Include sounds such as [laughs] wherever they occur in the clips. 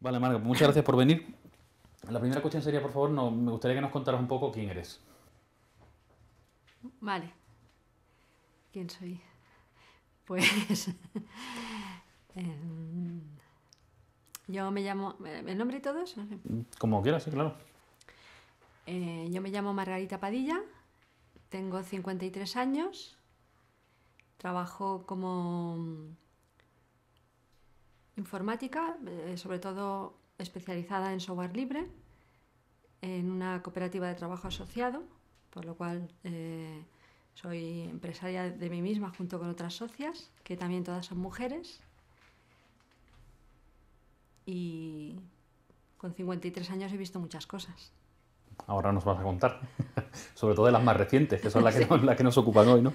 Vale, Marco, muchas gracias por venir. La primera cuestión sería, por favor, no, me gustaría que nos contaras un poco quién eres. Vale. ¿Quién soy? Pues... [laughs] Em, yo me llamo... Eh, ¿El nombre y todos? Como quieras, sí, claro. Eh, yo me llamo Margarita Padilla, tengo 53 años, trabajo como informática, eh, sobre todo especializada en software libre, en una cooperativa de trabajo asociado, por lo cual eh, soy empresaria de mí misma junto con otras socias, que también todas son mujeres. Y con 53 años he visto muchas cosas. Ahora nos vas a contar, [laughs] sobre todo de las más recientes, que son [laughs] las que, nos, ocupan hoy, ¿no?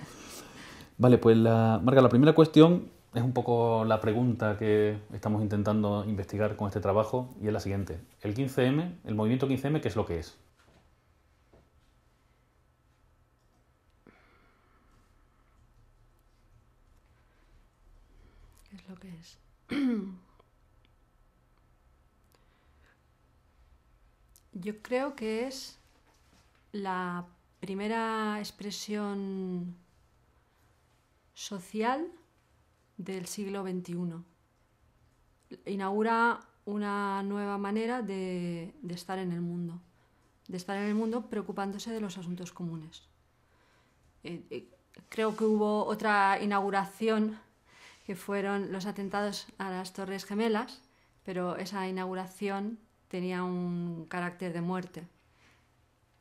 Vale, pues la, Marga, la primera cuestión es un poco la pregunta que estamos intentando investigar con este trabajo y es la siguiente. El 15M, el movimiento 15M, ¿qué es lo que es? ¿Qué es lo que es? Yo creo que es la primera expresión social del siglo XXI. Inaugura una nueva manera de, estar en el mundo, de estar en el mundo preocupándose de los asuntos comunes. Eh, eh, creo que hubo otra inauguración que fueron los atentados a las Torres Gemelas, pero esa inauguración tenía un carácter de muerte.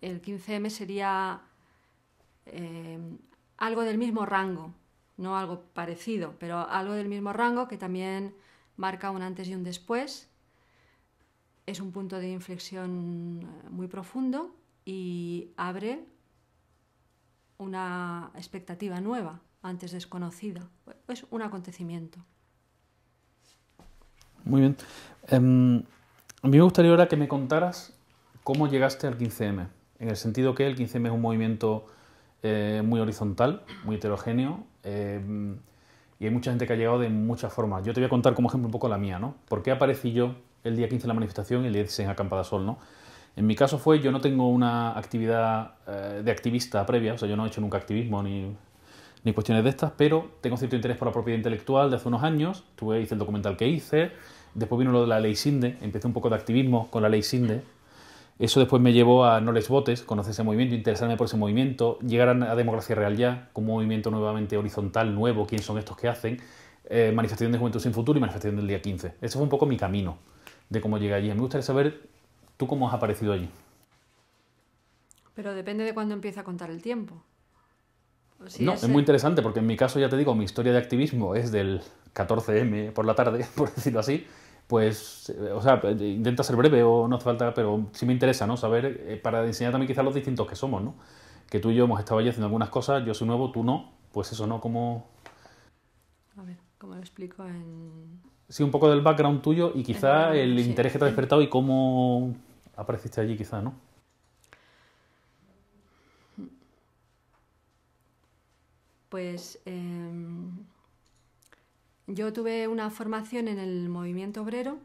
El 15M sería eh, algo del mismo rango, no algo parecido, pero algo del mismo rango que también marca un antes y un después. Es un punto de inflexión eh, muy profundo y abre una expectativa nueva, antes desconocida. Es un acontecimiento. Muy bien. Em, a mí me gustaría ahora que me contaras cómo llegaste al 15M, en el sentido que el 15M es un movimiento eh, muy horizontal, muy heterogéneo, Em, y hay mucha gente que ha llegado de muchas formas. Yo te voy a contar como ejemplo un poco la mía, ¿no? ¿Por qué aparecí yo el día 15 en la manifestación y el día 16 en Acampadasol, ¿no? En mi caso fue, yo no tengo una actividad eh, de activista previa, o sea, yo no he hecho nunca activismo ni, ni cuestiones de estas, pero tengo cierto interés por la propiedad intelectual de hace unos años, tuve, hice el documental que hice, después vino lo de la ley SINDE, empecé un poco de activismo con la ley SINDE, eso después me llevó a No les votes, conocer ese movimiento, interesarme por ese movimiento, llegar a, Democracia Real Ya, como movimiento nuevamente horizontal, nuevo, quién son estos que hacen, eh, Manifestación de Juventud Sin Futuro y Manifestación del Día 15. Ese fue un poco mi camino de cómo llegué allí. Me gustaría saber tú cómo has aparecido allí. Pero depende de cuándo empieza a contar el tiempo. no, es muy interesante porque en mi caso, ya te digo, mi historia de activismo es del 14M por la tarde, [laughs] por decirlo así, pues, eh, o sea, eh, intenta ser breve o no hace falta, pero sí me interesa, ¿no? Saber, eh, para enseñar también quizás los distintos que somos, ¿no? Que tú y yo hemos estado allí haciendo algunas cosas, yo soy nuevo, tú no, pues eso, ¿no? Como... A ver, ¿cómo lo explico Sí, un poco del background tuyo y quizá el interés que te ha despertado y cómo apareciste allí quizá, ¿no? Pues... Em, yo tuve una formación en el movimiento obrero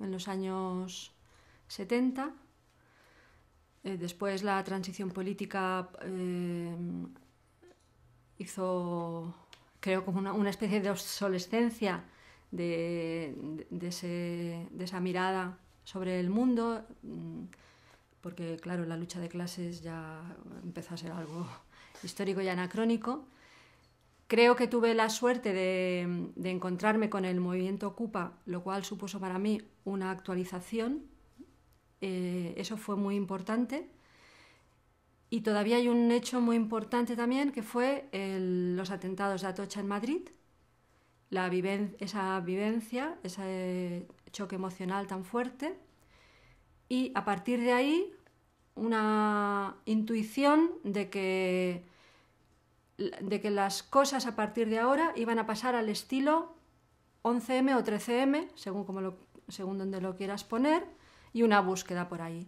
en los años 70. Eh, después la transición política eh, hizo, creo, como una, especie de obsolescencia de, de, esa mirada sobre el mundo, mm, porque claro, la lucha de clases ya empezó a ser algo histórico y anacrónico. Creo que tuve la suerte de, encontrarme con el movimiento Ocupa, lo cual supuso para mí una actualización. Eh, eso fue muy importante. Y todavía hay un hecho muy importante también, que fue los atentados de Atocha en Madrid, esa vivencia, ese choque emocional tan fuerte. Y a partir de ahí, una intuición de que de que las cosas a partir de ahora iban a pasar al estilo 11M o 13M, según, según donde lo quieras poner, y una búsqueda por ahí.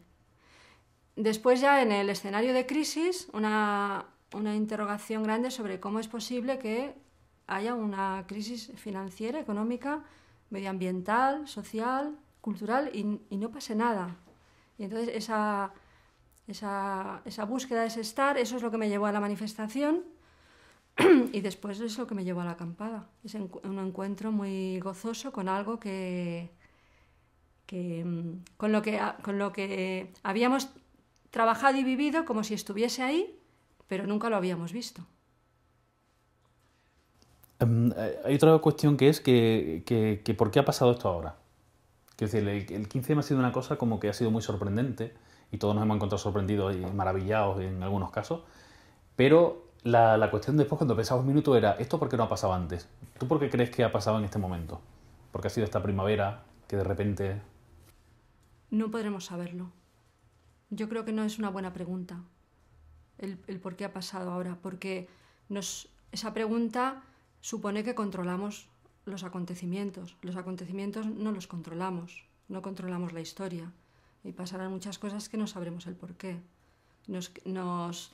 Después ya en el escenario de crisis, una, una interrogación grande sobre cómo es posible que haya una crisis financiera, económica, medioambiental, social, cultural y, no pase nada. Y entonces esa, esa, esa búsqueda, ese estar, eso es lo que me llevó a la manifestación [clears throat] y después es lo que me llevó a la acampada. Es un encuentro muy gozoso con algo que, mm, con, lo que con lo que habíamos trabajado y vivido como si estuviese ahí, pero nunca lo habíamos visto. Em, eh, hay otra cuestión que es que, ¿por qué ha pasado esto ahora? Quiero decir, el, 15 me ha sido una cosa como que ha sido muy sorprendente y todos nos hemos encontrado sorprendidos y maravillados en algunos casos, pero la, la, cuestión después cuando pensamos un minuto era, ¿esto por qué no ha pasado antes? ¿Tú por qué crees que ha pasado en este momento? Porque ha sido esta primavera que de repente... No podremos saberlo. Yo creo que no es una buena pregunta el, el por qué ha pasado ahora, porque nos, esa pregunta supone que controlamos los acontecimientos. Los acontecimientos no los controlamos, no controlamos la historia. Y pasarán muchas cosas que no sabremos el por qué. Nos, nos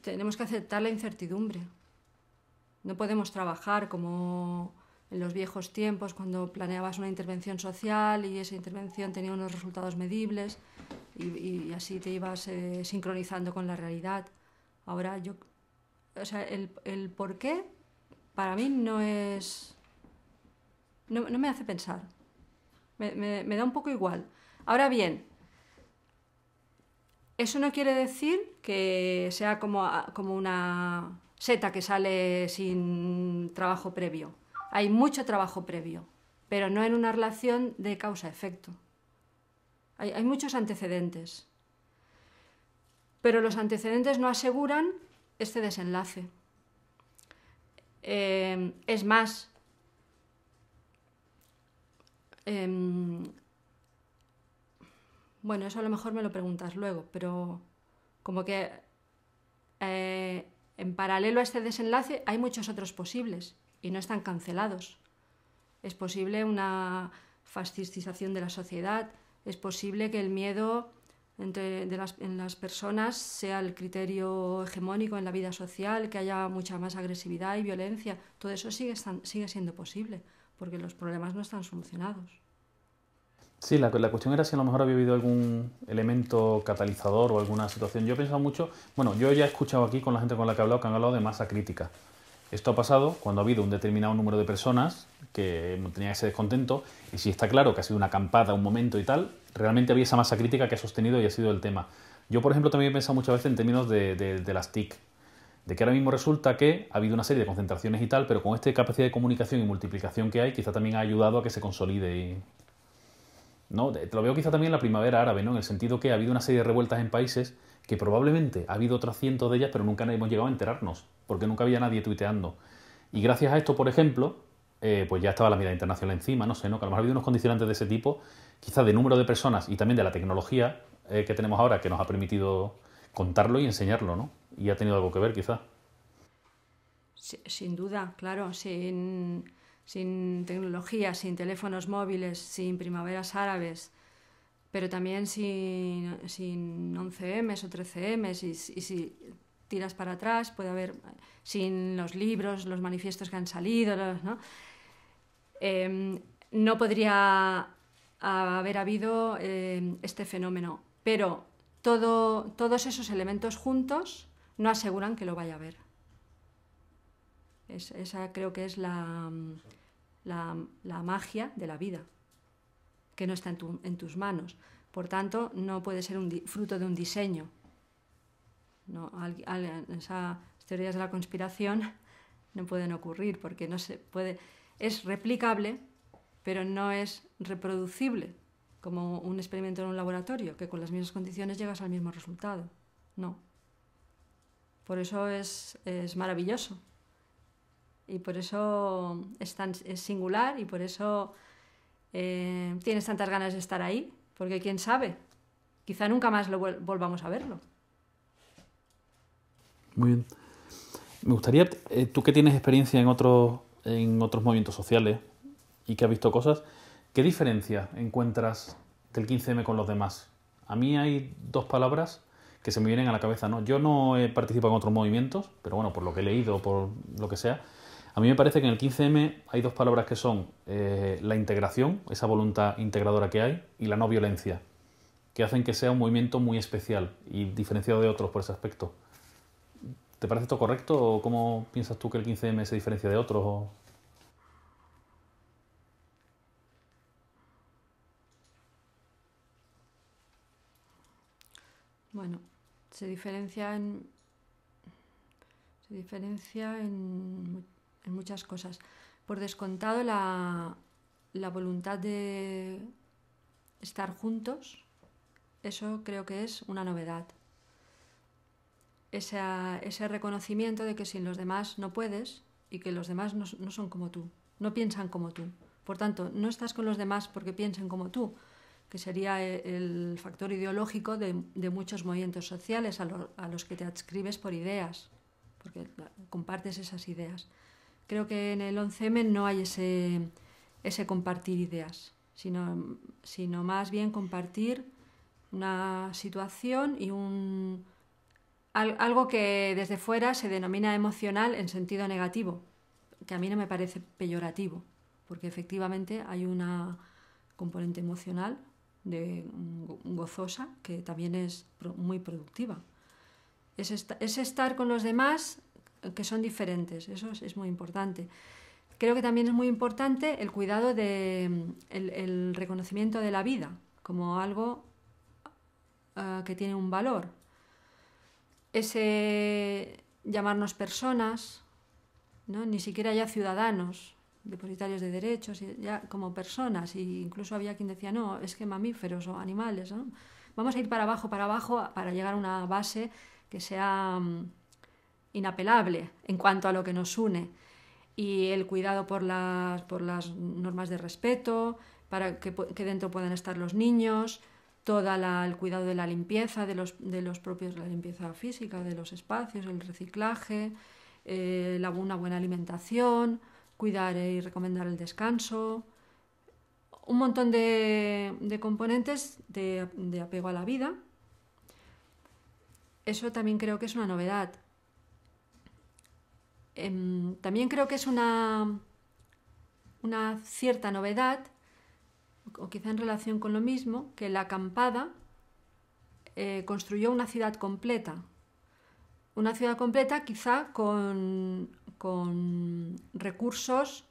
tenemos que aceptar la incertidumbre. No podemos trabajar como en los viejos tiempos, cuando planeabas una intervención social y esa intervención tenía unos resultados medibles y, así te ibas eh, sincronizando con la realidad. Ahora yo, o sea, el, el por qué para mí no es, no, no me hace pensar, me, me da un poco igual. Ahora bien, eso no quiere decir que sea como, una seta que sale sin trabajo previo. Hay mucho trabajo previo, pero no en una relación de causa-efecto. Hay, muchos antecedentes, pero los antecedentes no aseguran este desenlace. Em, es más, em, bueno, eso a lo mejor me lo preguntas luego, pero como que eh, en paralelo a este desenlace hay muchos otros posibles y no están cancelados. Es posible una fascistización de la sociedad, es posible que el miedo entre, las, en las personas sea el criterio hegemónico en la vida social, que haya mucha más agresividad y violencia. Todo eso sigue, sigue siendo posible porque los problemas no están solucionados. Sí, la, cuestión era si a lo mejor había habido algún elemento catalizador o alguna situación. Yo he pensado mucho, bueno, yo ya he escuchado aquí con la gente con la que he hablado que han hablado de masa crítica. Esto ha pasado cuando ha habido un determinado número de personas que tenían ese descontento y si está claro que ha sido una acampada, un momento y tal, realmente había esa masa crítica que ha sostenido y ha sido el tema. Yo, por ejemplo, también he pensado muchas veces en términos de, de las TIC, de que ahora mismo resulta que ha habido una serie de concentraciones y tal, pero con esta capacidad de comunicación y multiplicación que hay, quizá también ha ayudado a que se consolide y ¿no? Te lo veo quizá también en la primavera árabe, ¿no? En el sentido que ha habido una serie de revueltas en países que probablemente ha habido otras cientos de ellas, pero nunca hemos llegado a enterarnos, porque nunca había nadie tuiteando. Y gracias a esto, por ejemplo, eh, pues ya estaba la mirada internacional encima, no sé, ¿no? Que a lo mejor ha habido unos condicionantes de ese tipo, quizá de número de personas y también de la tecnología eh, que tenemos ahora que nos ha permitido contarlo y enseñarlo, ¿no? Y ha tenido algo que ver, quizá. Sin duda, claro, sin sin tecnología, sin teléfonos móviles, sin primaveras árabes, pero también sin, sin 11 m o 13 m y, si tiras para atrás puede haber sin los libros, los manifiestos que han salido, em, ¿no? podría haber habido em, este fenómeno, pero todo, todos esos elementos juntos no aseguran que lo vaya a haber. esa creo que es la la, magia de la vida, que no está en, tus manos. Por tanto, no puede ser un fruto de un diseño. No, esas teorías de la conspiración [laughs] no pueden ocurrir porque no se puede. Es replicable, pero no es reproducible, como un experimento en un laboratorio, que con las mismas condiciones llegas al mismo resultado. No. Por eso es maravilloso y por eso es, tan, singular y por eso eh, tienes tantas ganas de estar ahí, porque quién sabe, quizá nunca más lo volvamos a verlo. Muy bien. Me gustaría, eh, tú que tienes experiencia en otros, en otros movimientos sociales y que has visto cosas, ¿qué diferencia encuentras del 15M con los demás? A mí hay dos palabras que se me vienen a la cabeza. ¿no? Yo no he participado en otros movimientos, pero bueno, por lo que he leído, por lo que sea, a mí me parece que en el 15M hay dos palabras que son eh, la integración, esa voluntad integradora que hay, y la no violencia, que hacen que sea un movimiento muy especial y diferenciado de otros por ese aspecto. ¿Te parece esto correcto o cómo piensas tú que el 15M se diferencia de otros? Bueno, se diferencia en, se diferencia en en muchas cosas. Por descontado, la, voluntad de estar juntos, eso creo que es una novedad. ese reconocimiento de que sin los demás no puedes y que los demás no, son como tú, no piensan como tú. Por tanto, no estás con los demás porque piensen como tú, que sería e, el factor ideológico de, muchos movimientos sociales a, a, los que te adscribes por ideas, porque compartes esas ideas. Creo que en el 11M no hay ese, ese compartir ideas, sino, sino más bien compartir una situación y un algo que desde fuera se denomina emocional en sentido negativo, que a mí no me parece peyorativo, porque efectivamente hay una componente emocional de mm, gozosa que también es muy productiva. Es, es estar con los demás que son diferentes, eso es, muy importante. Creo que también es muy importante el cuidado de mm, el, reconocimiento de la vida como algo eh, que tiene un valor. Ese llamarnos personas, ¿no? ni siquiera ya ciudadanos, depositarios de derechos, ya como personas, e incluso había quien decía, no, es que mamíferos o animales, ¿no? Vamos a ir para abajo, para abajo, para llegar a una base que sea mm, inapelable en cuanto a lo que nos une. Y el cuidado por las, por las normas de respeto, para que, dentro puedan estar los niños, todo el cuidado de la limpieza, de los, propios, la limpieza física, de los espacios, el reciclaje, eh, la, una buena alimentación, cuidar y recomendar el descanso, un montón de, componentes de apego a la vida. Eso también creo que es una novedad, Em, también creo que es una, cierta novedad, o quizá en relación con lo mismo, que la acampada eh, construyó una ciudad completa. Una ciudad completa quizá con, recursos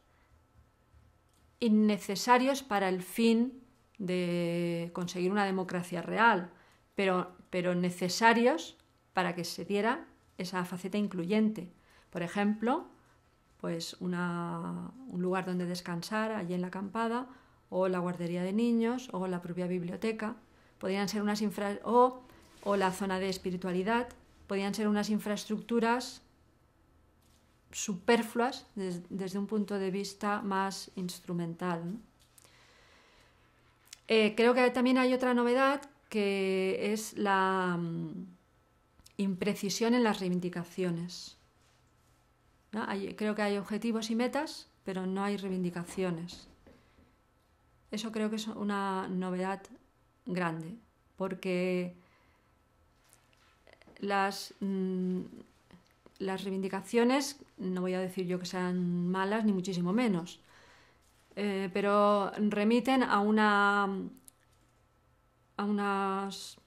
innecesarios para el fin de conseguir una democracia real, pero necesarios para que se diera esa faceta incluyente. Por ejemplo, pues un lugar donde descansar allí en la acampada, o la guardería de niños, o la propia biblioteca, podrían ser unas o, la zona de espiritualidad, podrían ser unas infraestructuras superfluas desde un punto de vista más instrumental. Eh, creo que también hay otra novedad que es la mm, imprecisión en las reivindicaciones creo que hay objetivos y metas, pero no hay reivindicaciones. Eso creo que es una novedad grande, porque las, mm, reivindicaciones, no voy a decir yo que sean malas, ni muchísimo menos, eh, pero remiten a una a unas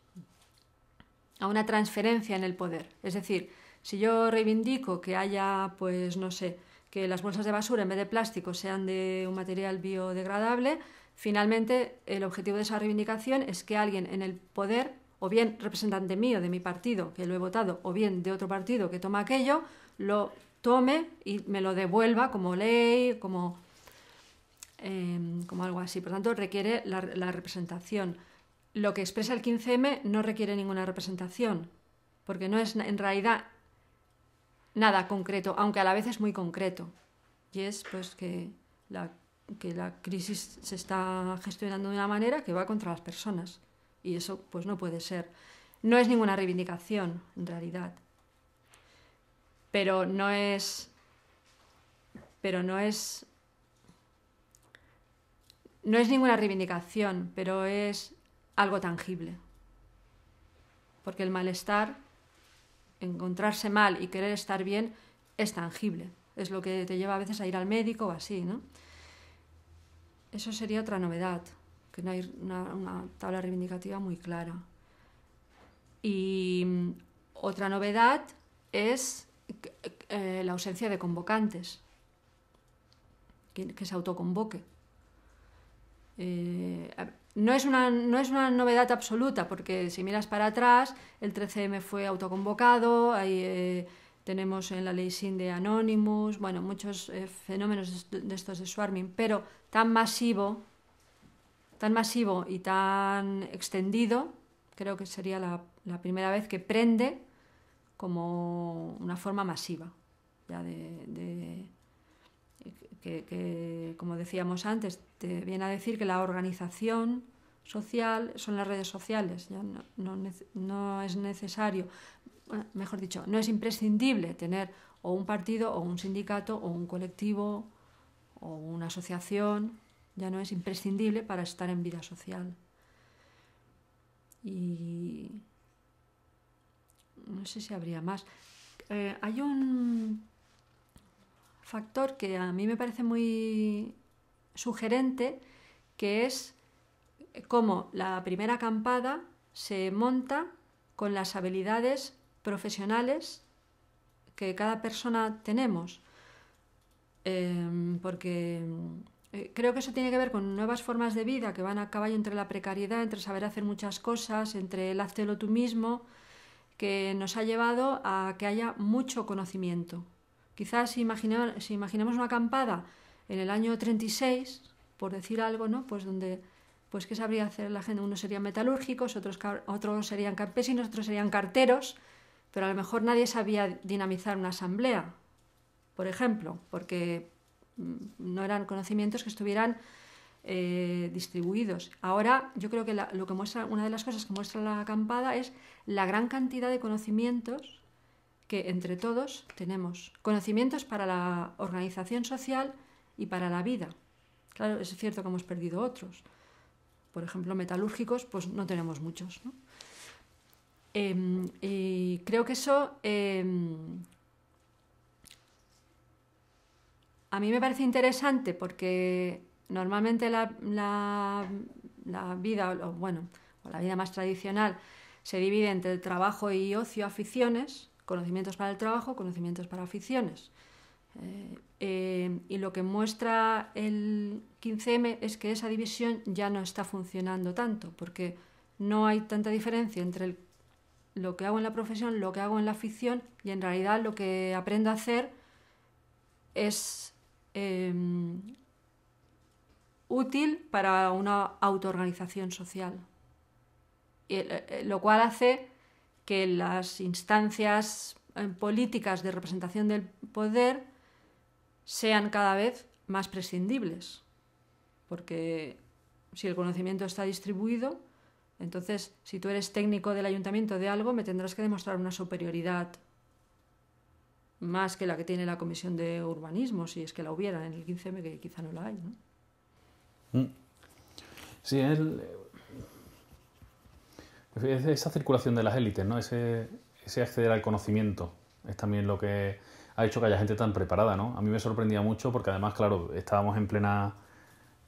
a una transferencia en el poder. Es decir, si yo reivindico que haya, pues no sé, que las bolsas de basura en vez de plástico sean de un material biodegradable, finalmente el objetivo de esa reivindicación es que alguien en el poder, o bien representante mío de mi partido que lo he votado, o bien de otro partido que toma aquello, lo tome y me lo devuelva como ley, como, em, como algo así. Por tanto, requiere la, la representación. Lo que expresa el 15M no requiere ninguna representación, porque no es en realidad nada concreto, aunque a la vez es muy concreto. Y es pues que la, que la crisis se está gestionando de una manera que va contra las personas. Y eso pues no puede ser. No es ninguna reivindicación, en realidad. Pero no es. Pero no es. No es ninguna reivindicación, pero es algo tangible. Porque el malestar encontrarse mal y querer estar bien es tangible. Es lo que te lleva a veces a ir al médico o así, ¿no? Eso sería otra novedad, que no hay una, tabla reivindicativa muy clara. Y mm, otra novedad es eh, la ausencia de convocantes, que, se autoconvoque. Eh, no es, una, no es una novedad absoluta, porque si miras para atrás, el 13M fue autoconvocado, ahí eh, tenemos en la ley SIN de Anonymous, bueno, muchos eh, fenómenos de, estos de swarming, pero tan masivo, tan masivo y tan extendido, creo que sería la, primera vez que prende como una forma masiva ya de que, como decíamos antes, te viene a decir que la organización social son las redes sociales, ya no, es necesario, mejor dicho, no es imprescindible tener o un partido o un sindicato o un colectivo o una asociación, ya no es imprescindible para estar en vida social. Y no sé si habría más. Eh, hay un factor que a mí me parece muy sugerente, que es eh, cómo la primera acampada se monta con las habilidades profesionales que cada persona tenemos. Em, porque eh, creo que eso tiene que ver con nuevas formas de vida que van a caballo entre la precariedad, entre saber hacer muchas cosas, entre el hacerlo tú mismo, que nos ha llevado a que haya mucho conocimiento. Quizás si, imaginamos una acampada en el año 36, por decir algo, ¿no? Pues donde pues qué sabría hacer la gente. Unos serían metalúrgicos, otros, otros serían campesinos, otros serían carteros, pero a lo mejor nadie sabía dinamizar una asamblea, por ejemplo, porque mm, no eran conocimientos que estuvieran eh, distribuidos. Ahora yo creo que lo que muestra, una de las cosas que muestra la acampada es la gran cantidad de conocimientos que entre todos tenemos conocimientos para la organización social y para la vida. Claro, es cierto que hemos perdido otros. Por ejemplo, metalúrgicos, pues no tenemos muchos. Em, y creo que eso em, a mí me parece interesante porque normalmente la, vida, o, bueno, la vida más tradicional, se divide entre trabajo y ocio, aficiones, conocimientos para el trabajo, conocimientos para aficiones. Eh, eh, y lo que muestra el 15M es que esa división ya no está funcionando tanto, porque no hay tanta diferencia entre lo que hago en la profesión, lo que hago en la afición, y en realidad lo que aprendo a hacer es em, útil para una autoorganización social. Eh, lo cual hace que las instancias eh, políticas de representación del poder sean cada vez más prescindibles, porque si el conocimiento está distribuido, entonces si tú eres técnico del ayuntamiento de algo, me tendrás que demostrar una superioridad más que la que tiene la Comisión de Urbanismo, si es que la hubiera en el 15M, que quizá no la hay. Mm. Sí, esa circulación de las élites, ¿no? Ese, acceder al conocimiento es también lo que ha hecho que haya gente tan preparada, ¿no? A mí me sorprendía mucho porque además, claro, estábamos en plena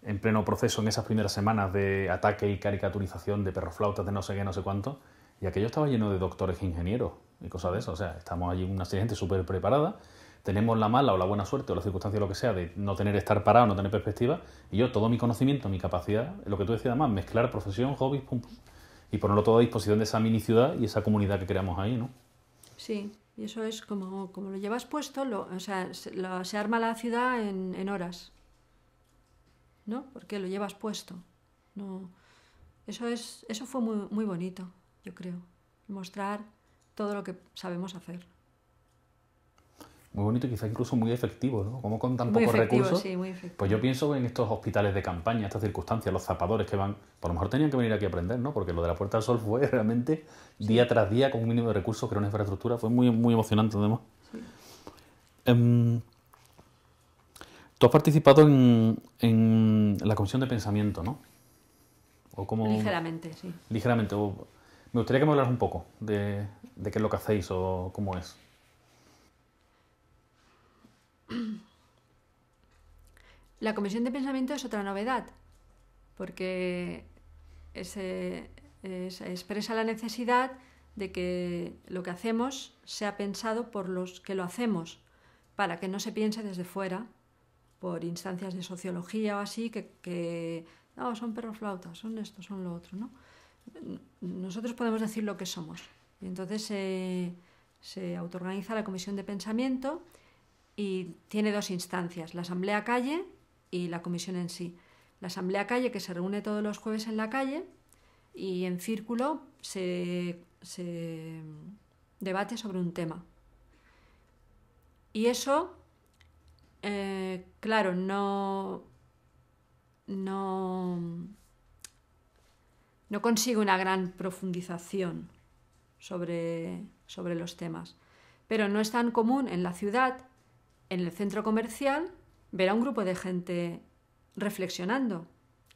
en pleno proceso en esas primeras semanas de ataque y caricaturización de perroflautas de no sé qué, no sé cuánto, y aquello estaba lleno de doctores e ingenieros y cosas de eso. O sea, estamos allí una serie de gente súper preparada, tenemos la mala o la buena suerte o la circunstancia lo que sea de no tener estar parado, no tener perspectiva, y yo todo mi conocimiento, mi capacidad, lo que tú decías además, mezclar profesión, hobbies, pum, y ponerlo todo a disposición de esa mini ciudad y esa comunidad que creamos ahí, ¿no? Sí, y eso es como, como lo llevas puesto, o sea, se, arma la ciudad en, en, horas, ¿no? Porque lo llevas puesto. No, eso, es, eso fue muy, muy bonito, yo creo, mostrar todo lo que sabemos hacer muy bonito y quizá incluso muy efectivo, ¿no? Como con tan pocos recursos. Pues yo pienso en estos hospitales de campaña, estas circunstancias, los zapadores que van, por lo mejor tenían que venir aquí a aprender, ¿no? Porque lo de la Puerta del Sol fue [laughs] realmente día tras día con un mínimo de recursos, que una infraestructura, fue muy, muy emocionante además. Em, tú has participado en, la Comisión de Pensamiento, ¿no? O como... Ligeramente, sí. Ligeramente. Me gustaría que me hablaras un poco de qué es lo que hacéis o cómo es. La comisión de pensamiento es otra novedad, porque se expresa la necesidad de que lo que hacemos sea pensado por los que lo hacemos, para que no se piense desde fuera, por instancias de sociología o así, que, no, son perros flautas, son esto, son lo otro, Nosotros podemos decir lo que somos. Y entonces se autoorganiza la comisión de pensamiento y tiene dos instancias, la Asamblea Calle y la comisión en sí. La Asamblea Calle, que se reúne todos los jueves en la calle y en círculo se, debate sobre un tema. Y eso, eh, claro, no, no, no consigue una gran profundización sobre, sobre los temas. Pero no es tan común en la ciudad en el centro comercial, verá un grupo de gente reflexionando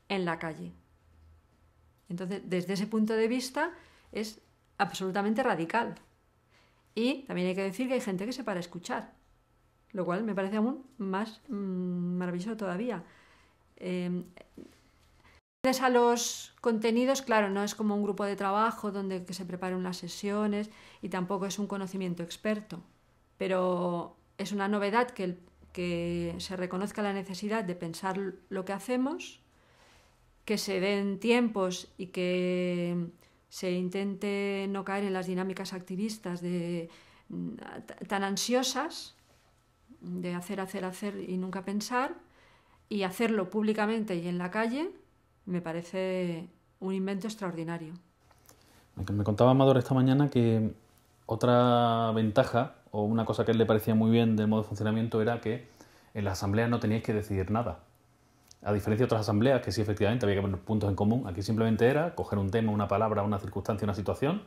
en la calle. Entonces, desde ese punto de vista, es absolutamente radical. Y también hay que decir que hay gente que se para a escuchar, lo cual me parece aún más mm, maravilloso todavía. Eh, a los contenidos, claro, no es como un grupo de trabajo donde que se preparan las sesiones y tampoco es un conocimiento experto, pero es una novedad que, se reconozca la necesidad de pensar lo que hacemos, que se den tiempos y que se intente no caer en las dinámicas activistas de, mm, tan ansiosas de hacer, hacer, hacer y nunca pensar, y hacerlo públicamente y en la calle, me parece un invento extraordinario. Me contaba Amador esta mañana que otra ventaja o una cosa que a él le parecía muy bien del modo de funcionamiento era que en las asambleas no teníais que decidir nada. A diferencia de otras asambleas, que sí efectivamente había que poner puntos en común, aquí simplemente era coger un tema, una palabra, una circunstancia, una situación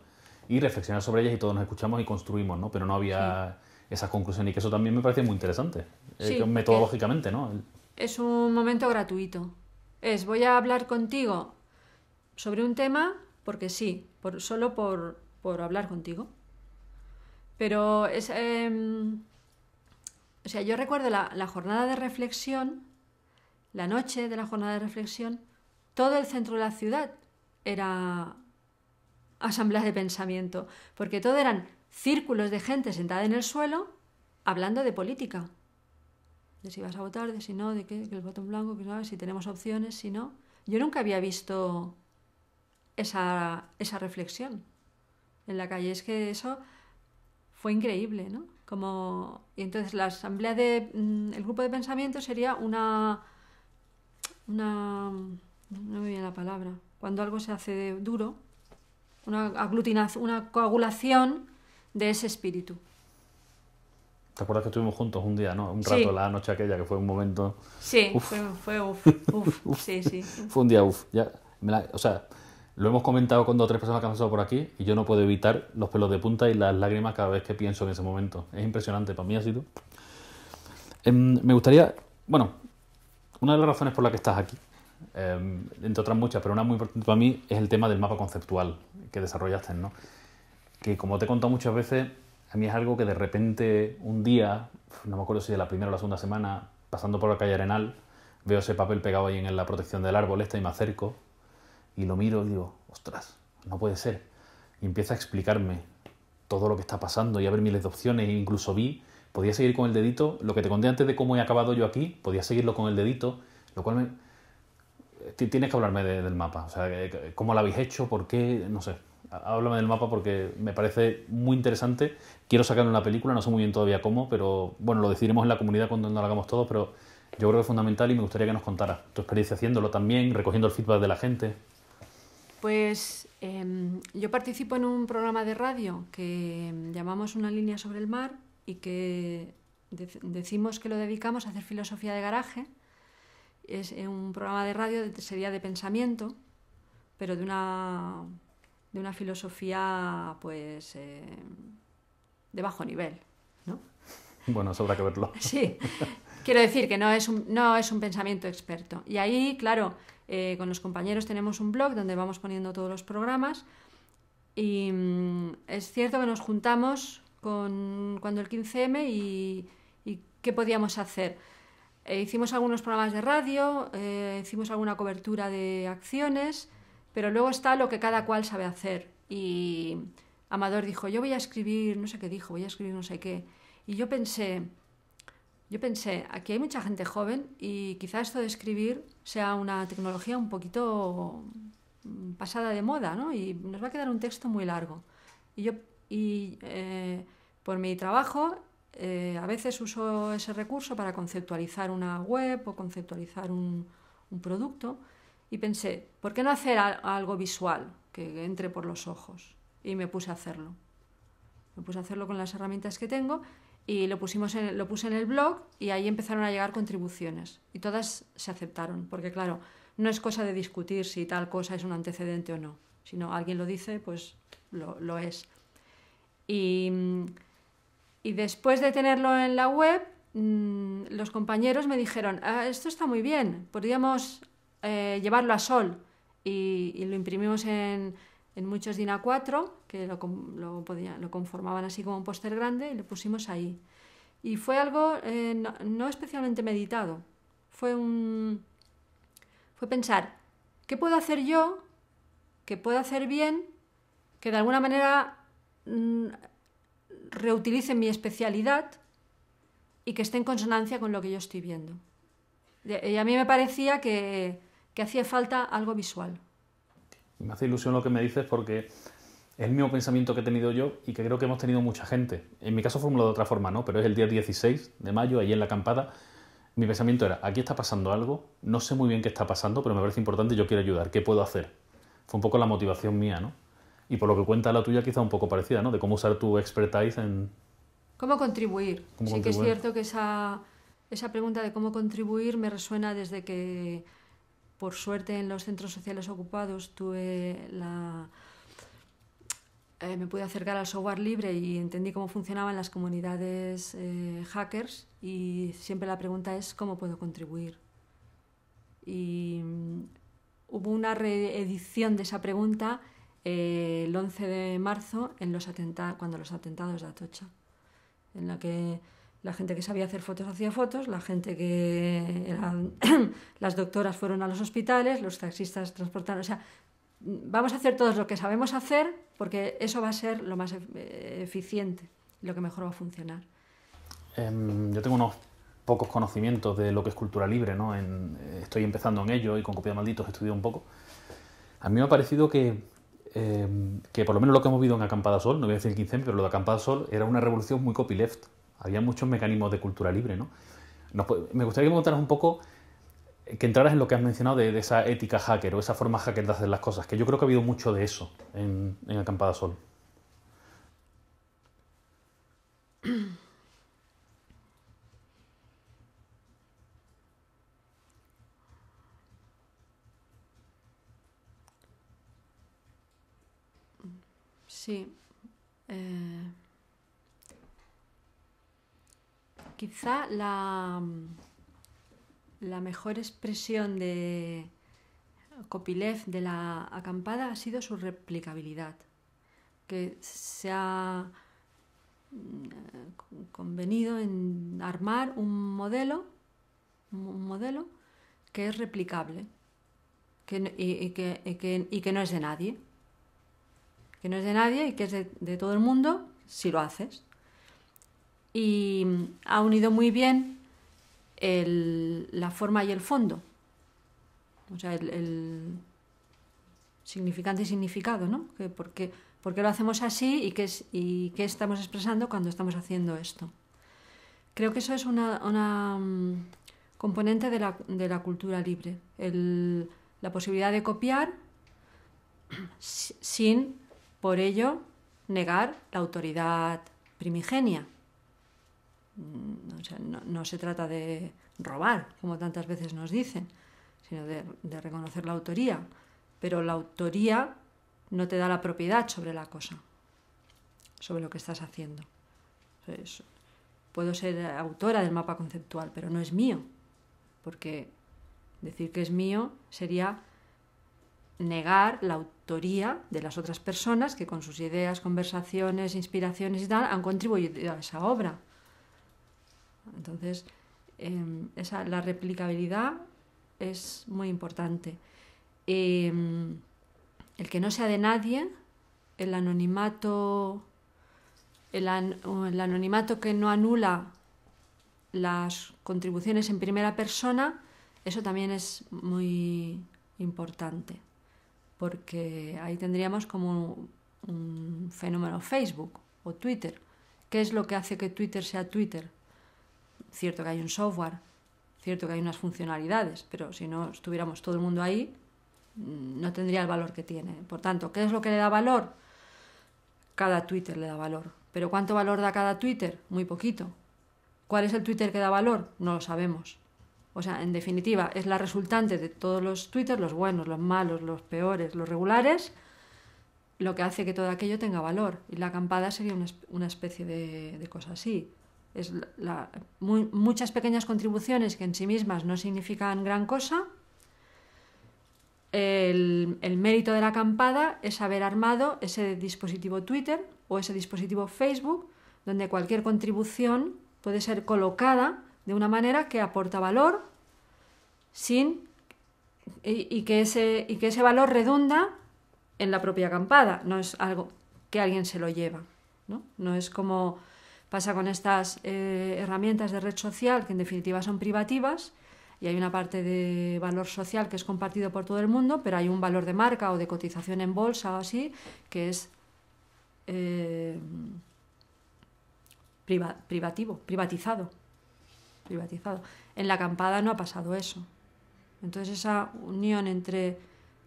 y reflexionar sobre ellas y todos nos escuchamos y construimos, ¿no? Pero no había esas conclusiones y que eso también me parecía muy interesante, eh, metodológicamente, ¿no? Es un momento gratuito. Es, voy a hablar contigo sobre un tema porque sí, solo por, por hablar contigo. Pero es... Em, o sea, yo recuerdo la, jornada de reflexión, la noche de la jornada de reflexión, todo el centro de la ciudad era asambleas de pensamiento, porque todo eran círculos de gente sentada en el suelo hablando de política. De si vas a votar, de si no, de qué, que el voto en blanco, que no, si tenemos opciones, si no. Yo nunca había visto esa, esa reflexión en la calle. Es que eso fue increíble, ¿no? Como, y entonces la asamblea de, mm, el grupo de pensamiento sería una, una, no me viene la palabra, cuando algo se hace duro, una aglutinación, una coagulación de ese espíritu. ¿Te acuerdas que estuvimos juntos un día, no? Un rato, la noche aquella, que fue un momento... Sí, fue, fue [laughs] uf, uf, sí, sí. Fue un día uf. Ya, o sea, lo hemos comentado con dos o tres personas que han pasado por aquí y yo no puedo evitar los pelos de punta y las lágrimas cada vez que pienso en ese momento. Es impresionante, para mí ha sido. Em, me gustaría, bueno, una de las razones por las que estás aquí, em, entre otras muchas, pero una muy importante para mí es el tema del mapa conceptual que desarrollaste, ¿no? Que como te he contado muchas veces, a mí es algo que de repente un día, no me acuerdo si de la primera o la segunda semana, pasando por la calle Arenal, veo ese papel pegado ahí en la protección del árbol esta y me acerco y lo miro y digo, ostras, no puede ser. Y empieza a explicarme todo lo que está pasando y a ver miles de opciones. E incluso vi, podía seguir con el dedito, lo que te conté antes de cómo he acabado yo aquí, podía seguirlo con el dedito, lo cual me... Tienes que hablarme del mapa, o sea, cómo lo habéis hecho, por qué, no sé. Háblame del mapa porque me parece muy interesante. Quiero sacarlo en la película, no sé muy bien todavía cómo, pero bueno, lo decidiremos en la comunidad cuando lo hagamos todos, pero yo creo que es fundamental y me gustaría que nos contara tu experiencia haciéndolo también, recogiendo el feedback de la gente. Pues em, yo participo en un programa de radio que em, llamamos Una línea sobre el mar y que decimos que lo dedicamos a hacer filosofía de garaje. Es eh, un programa de radio, sería de pensamiento, pero de una, de una filosofía pues em, de bajo nivel. ¿no? Bueno, habrá que verlo. Sí, quiero decir que no es un, no es un pensamiento experto. Y ahí, claro, eh, con los compañeros tenemos un blog donde vamos poniendo todos los programas y mm, es cierto que nos juntamos con cuando el 15M y, qué podíamos hacer. Eh, hicimos algunos programas de radio, eh, hicimos alguna cobertura de acciones, pero luego está lo que cada cual sabe hacer. Y Amador dijo, yo voy a escribir, no sé qué dijo, voy a escribir no sé qué. Y yo pensé, yo pensé, aquí hay mucha gente joven y quizá esto de escribir sea una tecnología un poquito mm, pasada de moda, ¿no? Y nos va a quedar un texto muy largo. Y yo, y, eh, por mi trabajo, eh, a veces uso ese recurso para conceptualizar una web o conceptualizar un, producto. Y pensé, ¿por qué no hacer algo visual que entre por los ojos? Y me puse a hacerlo. Me puse a hacerlo con las herramientas que tengo y lo, pusimos en, lo puse en el blog y ahí empezaron a llegar contribuciones y todas se aceptaron, porque claro, no es cosa de discutir si tal cosa es un antecedente o no, sino alguien lo dice, pues lo, es. Y, después de tenerlo en la web, mm, los compañeros me dijeron, ah, esto está muy bien, podríamos eh, llevarlo a sol y lo imprimimos en, en muchos DINA 4, que lo, conformaban así como un póster grande, y lo pusimos ahí. Y fue algo eh, no, especialmente meditado. Fue un. fue pensar, ¿qué puedo hacer yo que puedo hacer bien, que de alguna manera mm, reutilice mi especialidad y que esté en consonancia con lo que yo estoy viendo? Y a mí me parecía que hacía falta algo visual me hace ilusión lo que me dices porque es el mismo pensamiento que he tenido yo y que creo que hemos tenido mucha gente. En mi caso formulado de otra forma, ¿no? Pero es el día 16 de mayo, ahí en la acampada. Mi pensamiento era, aquí está pasando algo, no sé muy bien qué está pasando, pero me parece importante yo quiero ayudar, ¿qué puedo hacer? Fue un poco la motivación mía, ¿no? Y por lo que cuenta la tuya, quizá un poco parecida, ¿no? De cómo usar tu expertise en... ¿Cómo contribuir? sí que es cierto que esa pregunta de cómo contribuir me resuena desde que por suerte en los centros sociales ocupados tuve la... Eh, me pude acercar al software libre y entendí cómo funcionaban las comunidades eh, hackers y siempre la pregunta es cómo puedo contribuir. Y mm, hubo una reedición de esa pregunta eh, el 11 de marzo en los cuando los atentados de Atocha, en la que la gente que sabía hacer fotos hacía fotos, la gente que eran [clears throat] las doctoras fueron a los hospitales, los taxistas transportaron, o sea, vamos a hacer todos lo que sabemos hacer porque eso va a ser lo más eh, eficiente, lo que mejor va a funcionar. Em, yo tengo unos pocos conocimientos de lo que es cultura libre, ¿no? Eh, estoy empezando en ello y con Copia malditos Malditos estudiado un poco. A mí me ha parecido em, que, por lo menos lo que hemos vivido en Acampada Sol, no voy a decir 15, pero lo de Acampada Sol era una revolución muy copyleft. Había muchos mecanismos de cultura libre, ¿no? me gustaría que me un poco, eh, que entraras en lo que has mencionado de, esa ética hacker o esa forma hacker de hacer las cosas, que yo creo que ha habido mucho de eso en, Acampada Sol. Sí. Eh... quizá la, mm, la mejor expresión de copyleft de la acampada ha sido su replicabilidad, que se ha mm, convenido en armar un modelo, un modelo que es replicable que, y, que, no es de nadie. Que no es de nadie y que es de todo el mundo si lo haces y mm, ha unido muy bien la forma y el fondo, o sea, el, significante y significado, ¿no? Que qué lo hacemos así y qué, es, y qué estamos expresando cuando estamos haciendo esto. Creo que eso es una, mm, componente de la, cultura libre, la posibilidad de copiar sin, por ello, negar la autoridad primigenia. Mm, no, se trata de robar, como tantas veces nos dicen, sino de, reconocer la autoría. Pero la autoría no te da la propiedad sobre la cosa, sobre lo que estás haciendo. puedo ser autora del mapa conceptual, pero no es mío, porque decir que es mío sería negar la autoría de las otras personas que con sus ideas, conversaciones, inspiraciones y tal han contribuido a esa obra. Entonces, em, esa, la replicabilidad es muy importante. Em, el que no sea de nadie, el anonimato, el, anonimato que no anula las contribuciones en primera persona, eso también es muy importante, porque ahí tendríamos como un, un fenómeno Facebook o Twitter. ¿Qué es lo que hace que Twitter sea Twitter? Cierto que hay un software, cierto que hay unas funcionalidades, pero si no estuviéramos todo el mundo ahí, no tendría el valor que tiene. Por tanto, ¿qué es lo que le da valor? Cada Twitter le da valor. ¿Pero cuánto valor da cada Twitter? Muy poquito. ¿Cuál es el Twitter que da valor? No lo sabemos. O sea, en definitiva, es la resultante de todos los Twitter, los buenos, los malos, los peores, los regulares, lo que hace que todo aquello tenga valor. Y la acampada sería una, especie de, de cosa así es muchas pequeñas contribuciones que en sí mismas no significan gran cosa. El, mérito de la acampada es haber armado ese dispositivo Twitter o ese dispositivo Facebook, donde cualquier contribución puede ser colocada de una manera que aporta valor sin, y, que, ese, y que ese valor redunda en la propia acampada, no es algo que alguien se lo lleva. ¿no? No es como Pasa con estas eh, herramientas de red social que en definitiva son privativas y hay una parte de valor social que es compartido por todo el mundo, pero hay un valor de marca o de cotización en bolsa o así que es eh, privativo, privatizado, privatizado. En la acampada no ha pasado eso. Entonces esa unión entre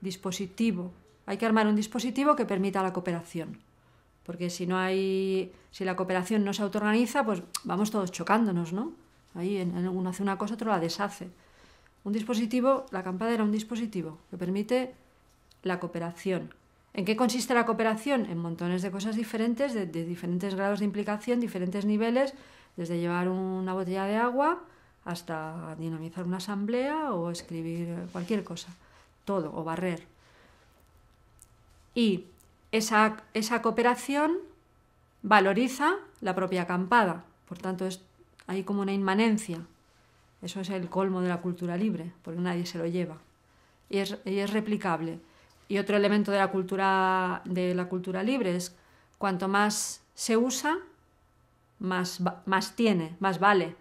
dispositivo, hay que armar un dispositivo que permita la cooperación porque si no hay, si la cooperación no se autoorganiza, pues vamos todos chocándonos, ¿no? Ahí en, uno hace una cosa, otro la deshace. Un dispositivo, la campada era un dispositivo que permite la cooperación. ¿En qué consiste la cooperación? En montones de cosas diferentes, de, de diferentes grados de implicación, diferentes niveles, desde llevar una botella de agua hasta dinamizar una asamblea o escribir cualquier cosa, todo, o barrer. Y esa, esa cooperación valoriza la propia acampada, por tanto es, hay como una inmanencia. Eso es el colmo de la cultura libre, porque nadie se lo lleva. Y es, es replicable. Y otro elemento de la, cultura, de la cultura libre es cuanto más se usa, más, más tiene, más vale.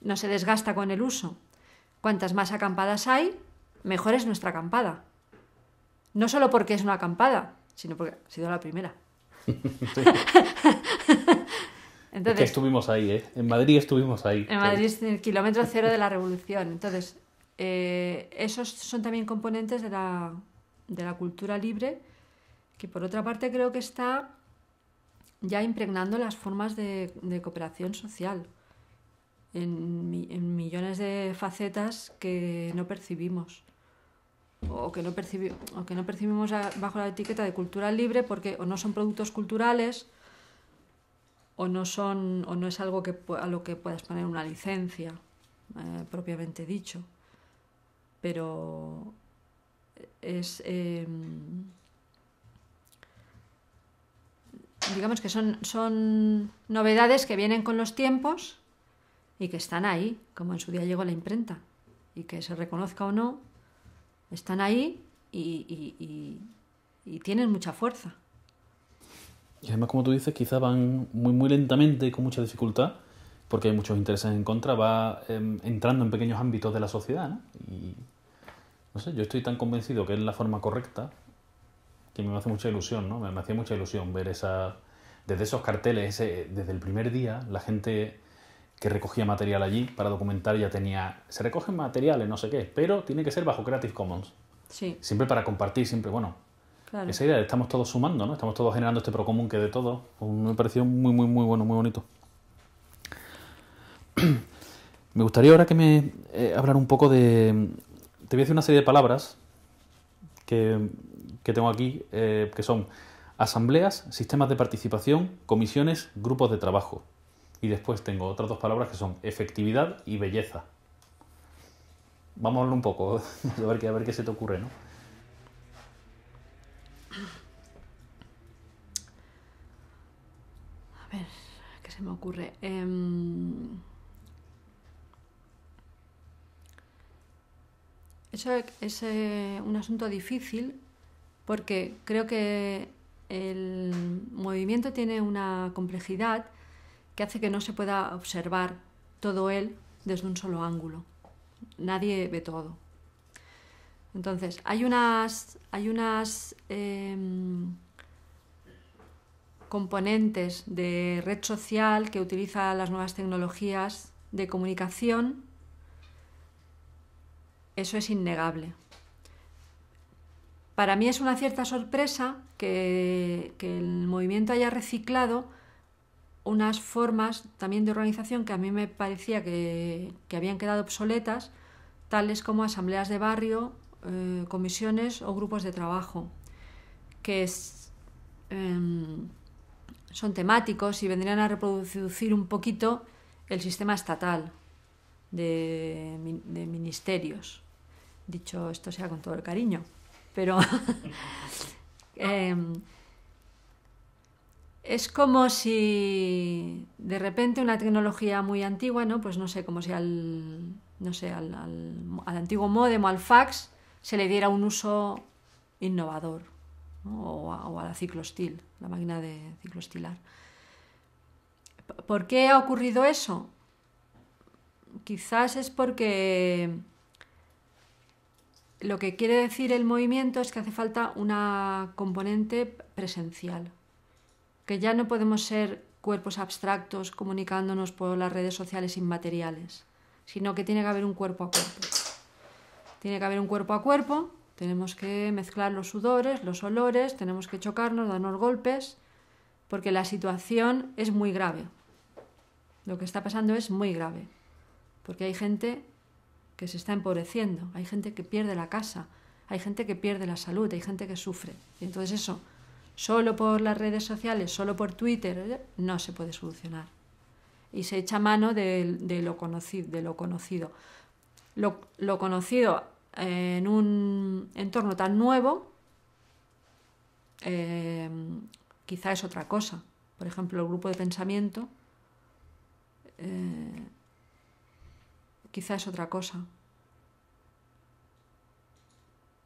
No se desgasta con el uso. Cuantas más acampadas hay, mejor es nuestra acampada. No solo porque es una acampada, sino porque ha sido la primera. [laughs] Entonces, estuvimos ahí, ¿eh? En Madrid estuvimos ahí. En Madrid el kilómetro cero de la revolución. Entonces, eh, esos son también componentes de la, de la cultura libre, que por otra parte creo que está ya impregnando las formas de, cooperación social en, en, millones de facetas que no percibimos o que no, percibimos bajo la etiqueta de cultura libre porque o no son productos culturales o no, son, o no es algo a lo que puedas poner una licencia, eh, propiamente dicho. Pero es... Em, digamos que son, son novedades que vienen con los tiempos y que están ahí, como en su día llegó la imprenta. Y que se reconozca o no, están ahí y, tienen mucha fuerza. Y además, como tú dices, quizá van muy, muy lentamente, con mucha dificultad, porque hay muchos intereses en contra, va em, entrando en pequeños ámbitos de la sociedad. ¿no? Y no sé, yo estoy tan convencido que es la forma correcta que me hace mucha ilusión, ¿no? Me, hacía mucha ilusión ver esa, desde esos carteles, desde el primer día, la gente que recogía material allí para documentar, ya tenía, se recogen materiales, no sé qué, pero tiene que ser bajo Creative Commons. Sí. Siempre para compartir, siempre, bueno, esa idea, estamos todos sumando, ¿no? Estamos todos generando este procomún que de todo, pues me pareció muy, muy, muy bueno, muy bonito. [clears throat] me gustaría ahora que me eh, hablar un poco de, te voy a decir una serie de palabras que, tengo aquí, eh, que son asambleas, sistemas de participación, comisiones, grupos de trabajo. Y después tengo otras dos palabras que son efectividad y belleza. Vamos un poco, [laughs] a ver, qué, a ver qué se te ocurre, ¿no? A ver, ¿qué se me ocurre? Em, eso es eh, un asunto difícil porque creo que el movimiento tiene una complejidad que hace que no se pueda observar todo él desde un solo ángulo. Nadie ve todo. Entonces, hay unas, hay unas em, componentes de red social que utiliza las nuevas tecnologías de comunicación. Eso es innegable. Para mí es una cierta sorpresa que, que el movimiento haya reciclado unas formas también de organización que a mí me parecía que, habían quedado obsoletas, tales como asambleas de barrio, eh, comisiones o grupos de trabajo, que em, son temáticos y vendrían a reproducir un poquito el sistema estatal de, ministerios. Dicho esto sea con todo el cariño, pero... [laughs] Em, es como si de repente una tecnología muy antigua, ¿no? Pues no sé, como si al, no al, antiguo modem o al fax se le diera un uso innovador, o, a, o, a, la ciclostil, la máquina de ciclostilar. ¿Por qué ha ocurrido eso? Quizás es porque lo que quiere decir el movimiento es que hace falta una componente presencial que ya no podemos ser cuerpos abstractos comunicándonos por las redes sociales inmateriales, sino que tiene que haber un cuerpo a cuerpo. Tiene que haber un cuerpo a cuerpo, tenemos que mezclar los sudores, los olores, tenemos que chocarnos, darnos golpes, porque la situación es muy grave. Lo que está pasando es muy grave, porque hay gente que se está empobreciendo, hay gente que pierde la casa, hay gente que pierde la salud, hay gente que sufre. Y entonces eso solo por las redes sociales, solo por Twitter, no se puede solucionar. Y se echa mano de, lo, conocido, de lo conocido. conocido eh, en un entorno tan nuevo, eh, quizá es otra cosa. Por ejemplo, el grupo de pensamiento, eh, quizá es otra cosa.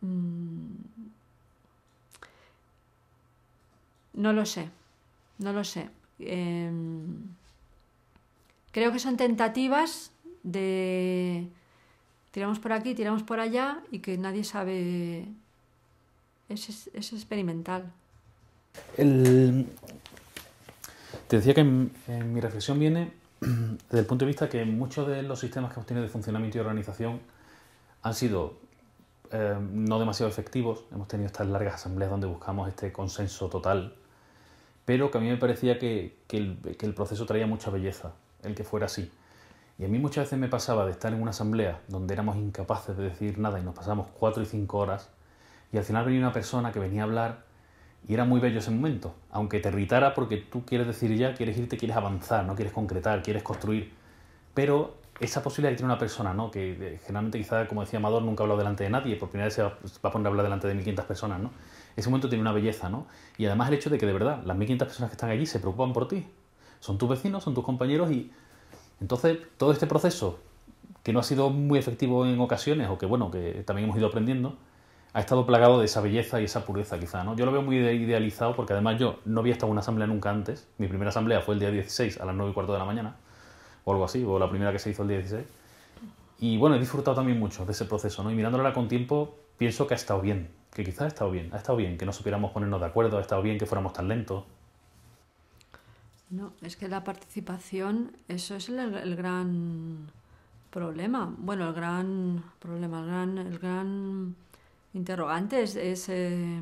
Mm. No lo sé, no lo sé. Em, creo que son tentativas de tiramos por aquí, tiramos por allá y que nadie sabe. Es, experimental. Te decía que mi reflexión viene [clears throat] desde el punto de vista que muchos de los sistemas que hemos tenido de funcionamiento y organización han sido eh, no demasiado efectivos. Hemos tenido estas largas asambleas donde buscamos este consenso total pero que a mí me parecía que, el, proceso traía mucha belleza, el que fuera así. Y a mí muchas veces me pasaba de estar en una asamblea donde éramos incapaces de decir nada y nos pasamos cuatro y cinco horas y al final venía una persona que venía a hablar y era muy bello ese momento, aunque te irritara porque tú quieres decir ya, quieres irte, quieres avanzar, no quieres concretar, quieres construir, pero esa posibilidad que tiene una persona, ¿no? que eh, generalmente quizá, como decía Amador, nunca ha hablado delante de nadie, por primera vez se va, pues, a poner a hablar delante de 1.500 personas. ¿no? Ese momento tiene una belleza. ¿no? Y además el hecho de que de verdad las 1.500 personas que están allí se preocupan por ti. Son tus vecinos, son tus compañeros y entonces todo este proceso que no ha sido muy efectivo en ocasiones o que bueno, que también hemos ido aprendiendo, ha estado plagado de esa belleza y esa pureza quizá, ¿no? Yo lo veo muy idealizado porque además yo no había estado en una asamblea nunca antes. Mi primera asamblea fue el día 16 a las 9 y cuarto de la mañana o algo así, o la primera que se hizo el 16. Y bueno, he disfrutado también mucho de ese proceso, ¿no? Y mirándola con tiempo, pienso que ha estado bien, que quizás ha estado bien, ha estado bien, que no supiéramos ponernos de acuerdo, ha estado bien que fuéramos tan lentos. No, es que la participación, eso es el, gran problema. Bueno, el gran problema, el gran, interrogante es, eh,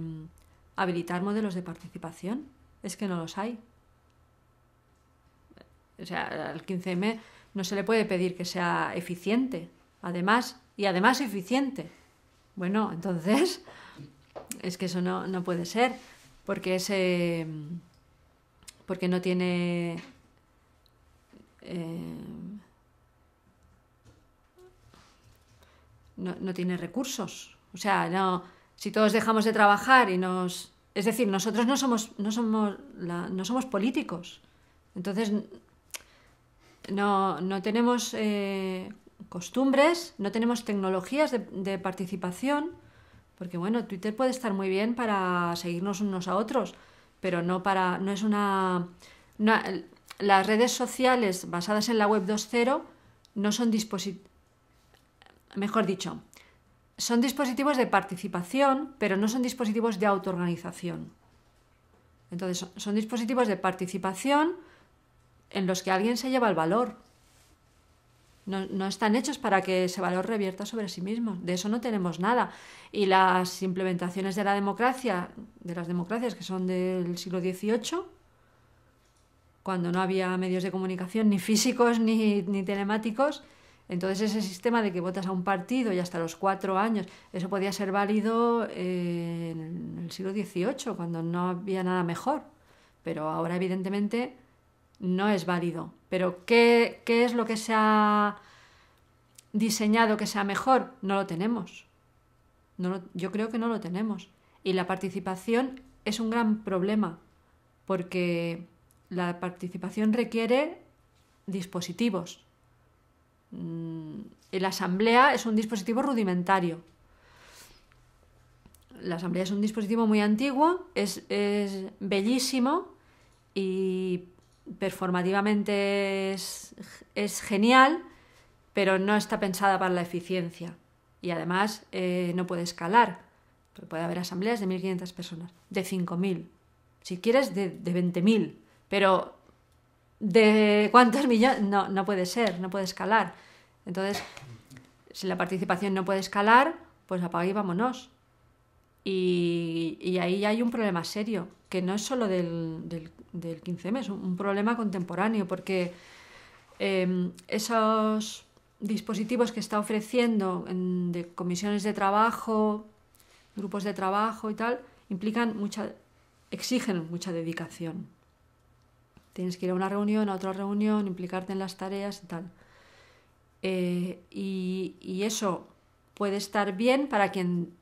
habilitar modelos de participación. Es que no los hay. O sea, al 15M no se le puede pedir que sea eficiente, además, y además eficiente. Bueno, [laughs] entonces, es que eso no, puede ser, porque ese. porque no tiene. Eh, no, no tiene recursos. O sea, no. Si todos dejamos de trabajar y nos. Es decir, nosotros no somos, no somos, no somos políticos. Entonces, no, no tenemos eh, costumbres, no tenemos tecnologías de, participación, porque bueno, Twitter puede estar muy bien para seguirnos unos a otros, pero no para, no es una, las redes sociales basadas en la web 2.0 no son dispositivos, mejor dicho, son dispositivos de participación, pero no son dispositivos de autoorganización. Entonces, son dispositivos de participación en los que alguien se lleva el valor. No, están hechos para que ese valor revierta sobre sí mismo. De eso no tenemos nada. Y las implementaciones de la democracia, de las democracias que son del siglo XVIII, cuando no había medios de comunicación ni físicos ni, ni telemáticos, entonces ese sistema de que votas a un partido y hasta los cuatro años, eso podía ser válido eh, en el siglo XVIII, cuando no había nada mejor. Pero ahora evidentemente no es válido. Pero ¿qué, es lo que se ha diseñado que sea mejor? No lo tenemos. yo creo que no lo tenemos. Y la participación es un gran problema, porque la participación requiere dispositivos. Mm, la asamblea es un dispositivo rudimentario. La asamblea es un dispositivo muy antiguo, es, es bellísimo y performativamente es, genial, pero no está pensada para la eficiencia. Y además eh, no puede escalar. Puede haber asambleas de 1.500 personas, de 5.000, si quieres de, 20.000, pero ¿de cuántos millones? No, no puede ser, no puede escalar. Entonces, si la participación no puede escalar, pues apague y vámonos. Y, ahí hay un problema serio, que no es solo del, del del 15M, es un problema contemporáneo, porque em, esos dispositivos que está ofreciendo de comisiones de trabajo, grupos de trabajo y tal, implican mucha, exigen mucha dedicación. Tienes que ir a una reunión, a otra reunión, implicarte en las tareas y tal. Eh, y eso puede estar bien para quien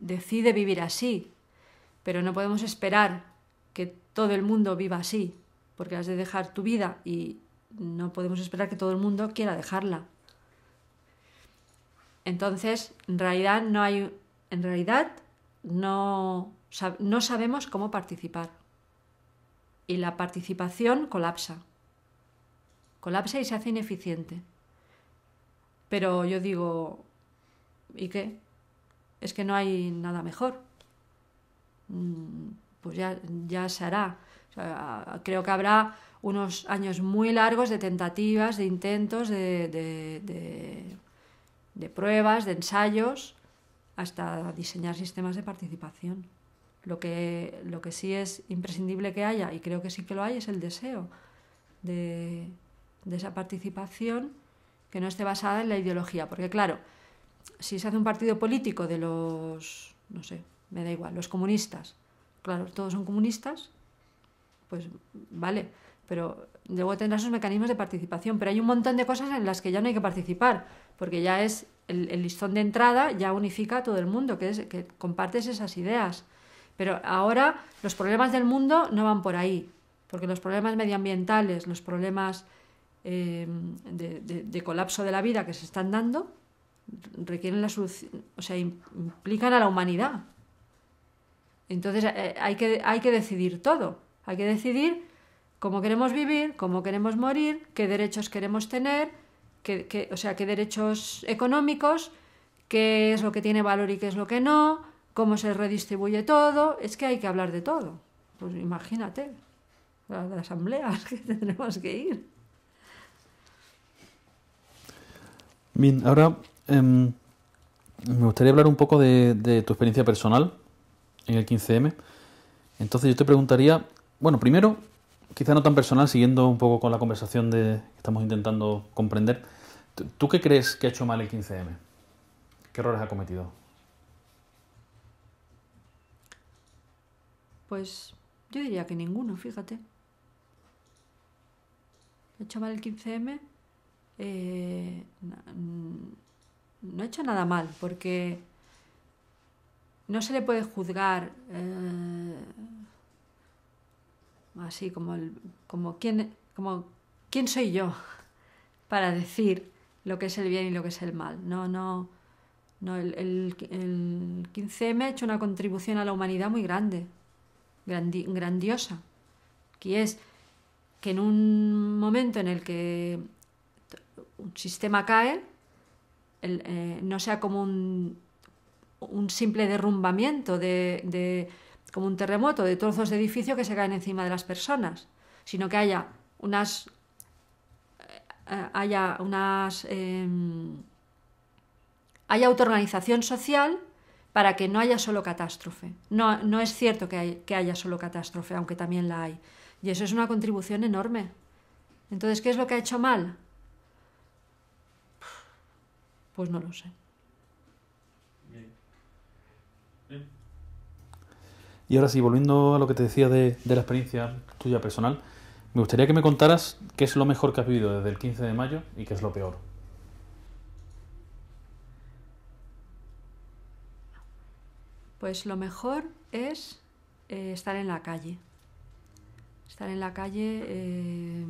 decide vivir así, pero no podemos esperar todo el mundo viva así, porque has de dejar tu vida y no podemos esperar que todo el mundo quiera dejarla. Entonces, en realidad no hay en realidad no, no sabemos cómo participar. Y la participación colapsa. Colapsa y se hace ineficiente. Pero yo digo, ¿y qué? Es que no hay nada mejor. Mm, pues ya, se hará. creo que habrá unos años muy largos de tentativas, de intentos, de, pruebas, de ensayos, hasta diseñar sistemas de participación. Lo que, lo que sí es imprescindible que haya, y creo que sí que lo hay, es el deseo de esa participación que no esté basada en la ideología. Porque claro, si se hace un partido político de los, no sé, me da igual, los comunistas, claro, todos son comunistas, pues vale, pero luego tendrás sus mecanismos de participación. Pero hay un montón de cosas en las que ya no hay que participar, porque ya es el, listón de entrada, ya unifica a todo el mundo, que, es, que compartes esas ideas. Pero ahora los problemas del mundo no van por ahí, porque los problemas medioambientales, los problemas eh, de, de, colapso de la vida que se están dando, requieren la solución, o sea, implican a la humanidad. Entonces eh, eh, hay, que, hay que decidir todo, hay que decidir cómo queremos vivir, cómo queremos morir, qué derechos queremos tener, o sea, qué derechos económicos, qué es lo que tiene valor y qué es lo que no, cómo se redistribuye todo, es que hay que hablar de todo. Pues imagínate, las asambleas [laughs] que tendremos que ir. ahora em, me gustaría hablar un poco de tu experiencia personal en el 15M. Entonces yo te preguntaría, bueno, primero, quizá no tan personal, siguiendo un poco con la conversación de, que estamos intentando comprender, ¿tú qué crees que ha hecho mal el 15M? ¿Qué errores ha cometido? Pues yo diría que ninguno, fíjate. ¿Ha hecho mal el 15M. Eh, no, ha hecho nada mal, porque no se le puede juzgar eh, así como, como, quién, como quién soy yo para decir lo que es el bien y lo que es el mal. No, no, no el, el, 15M ha hecho una contribución a la humanidad muy grande, grandiosa, que es que en un momento en el que un sistema cae, eh, no sea como un un simple derrumbamiento de, como un terremoto, de trozos de edificio que se caen encima de las personas, sino que haya unas eh, eh, haya unas em, haya autoorganización social para que no haya solo catástrofe. No, no es cierto que, que haya solo catástrofe, aunque también la hay. Y eso es una contribución enorme. Entonces, ¿qué es lo que ha hecho mal? Pues no lo sé. Y ahora sí, volviendo a lo que te decía de, la experiencia tuya personal, me gustaría que me contaras qué es lo mejor que has vivido desde el 15 de mayo y qué es lo peor. Pues lo mejor es eh, estar en la calle. Estar en la calle eh,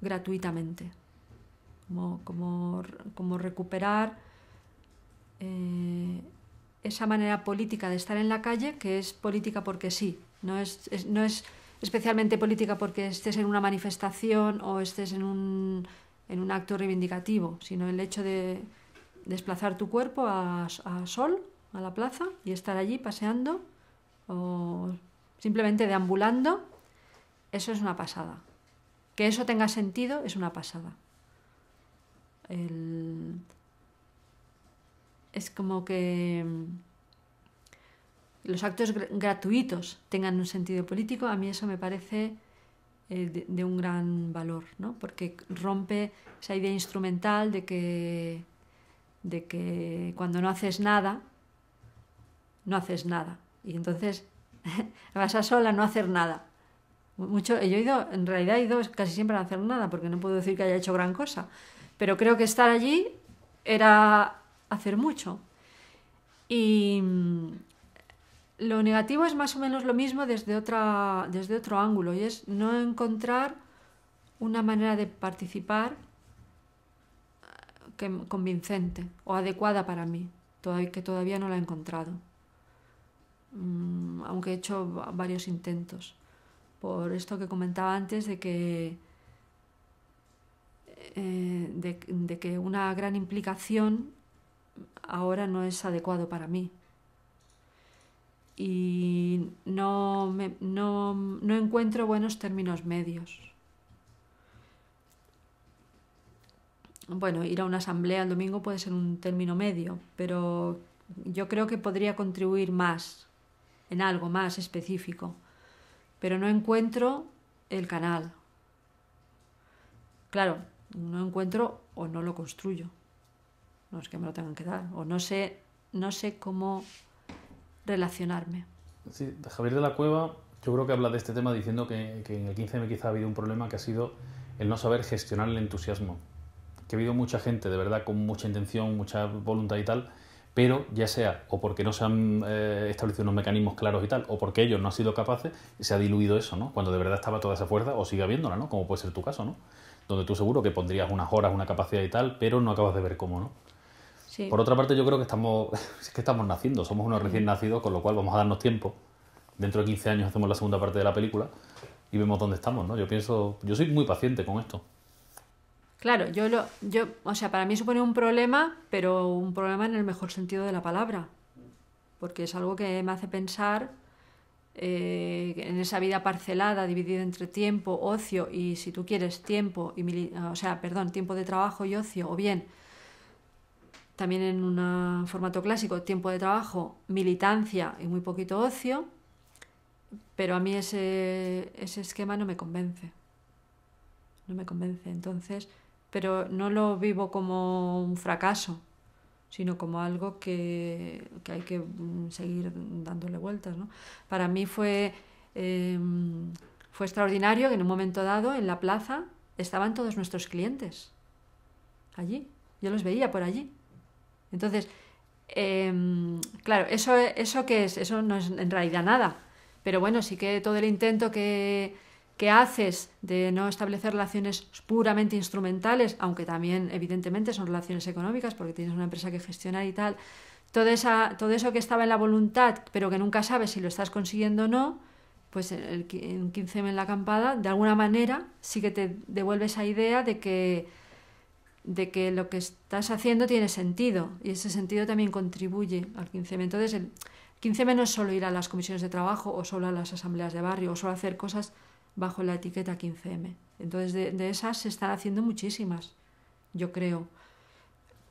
gratuitamente. Como, recuperar eh, esa manera política de estar en la calle, que es política porque sí, no es, no es especialmente política porque estés en una manifestación o estés en un, en un acto reivindicativo, sino el hecho de desplazar tu cuerpo a, sol, a la plaza, y estar allí paseando o simplemente deambulando, eso es una pasada. Que eso tenga sentido es una pasada es como que mm, los actos gratuitos tengan un sentido político, a mí eso me parece eh, de, un gran valor, ¿no? porque rompe esa idea instrumental de que, de que cuando no haces nada, no haces nada. Y entonces [laughs] vas a sola no hacer nada. Mucho, yo he ido, en realidad he ido casi siempre a no hacer nada, porque no puedo decir que haya hecho gran cosa. Pero creo que estar allí era hacer mucho. Y mm, lo negativo es más o menos lo mismo desde, otra, desde otro ángulo, y es no encontrar una manera de participar eh, que, convincente o adecuada para mí, que todavía no la he encontrado, mm, aunque he hecho varios intentos, por esto que comentaba antes de que, eh, de que una gran implicación ahora no es adecuado para mí. Y no, me, no, no encuentro buenos términos medios. Bueno, ir a una asamblea el domingo puede ser un término medio, pero yo creo que podría contribuir más, en algo más específico. Pero no encuentro el canal. Claro, no encuentro o no lo construyo no es que me lo tengan que dar, o no sé, no sé cómo relacionarme. Sí, Javier de la Cueva, yo creo que habla de este tema diciendo que, en el 15M quizá ha habido un problema que ha sido el no saber gestionar el entusiasmo. Que ha habido mucha gente, de verdad, con mucha intención, mucha voluntad y tal, pero ya sea o porque no se han eh, establecido unos mecanismos claros y tal, o porque ellos no han sido capaces, se ha diluido eso, ¿no? Cuando de verdad estaba toda esa fuerza, o sigue habiéndola, ¿no? Como puede ser tu caso, ¿no? Donde tú seguro que pondrías unas horas, una capacidad y tal, pero no acabas de ver cómo, ¿no? Por otra parte, yo creo que estamos, [laughs] es que estamos naciendo, somos unos recién mm. nacidos, con lo cual vamos a darnos tiempo. Dentro de 15 años hacemos la segunda parte de la película y vemos dónde estamos, ¿no? Yo pienso, yo soy muy paciente con esto. Claro, yo lo, yo, o sea, para mí supone un problema, pero un problema en el mejor sentido de la palabra, porque es algo que me hace pensar eh, en esa vida parcelada, dividida entre tiempo, ocio y si tú quieres tiempo y, o sea, perdón, tiempo de trabajo y ocio, o bien también en un formato clásico, tiempo de trabajo, militancia y muy poquito ocio, pero a mí ese, esquema no me convence. No me convence, entonces, pero no lo vivo como un fracaso, sino como algo que, hay que mm, seguir dándole vueltas. Para mí fue, em, fue extraordinario que en un momento dado, en la plaza, estaban todos nuestros clientes allí. Yo los veía por allí entonces, em, claro, eso, eso que es, eso no es en realidad nada. Pero bueno, sí que todo el intento que, haces de no establecer relaciones puramente instrumentales, aunque también evidentemente son relaciones económicas porque tienes una empresa que gestionar y tal, todo, esa, todo eso que estaba en la voluntad, pero que nunca sabes si lo estás consiguiendo o no, pues en 15 en la acampada, de alguna manera sí que te devuelve esa idea de que de que lo que estás haciendo tiene sentido y ese sentido también contribuye al 15M. Entonces, el 15M no es solo ir a las comisiones de trabajo o solo a las asambleas de barrio o solo hacer cosas bajo la etiqueta 15M. Entonces, de, esas se están haciendo muchísimas, yo creo.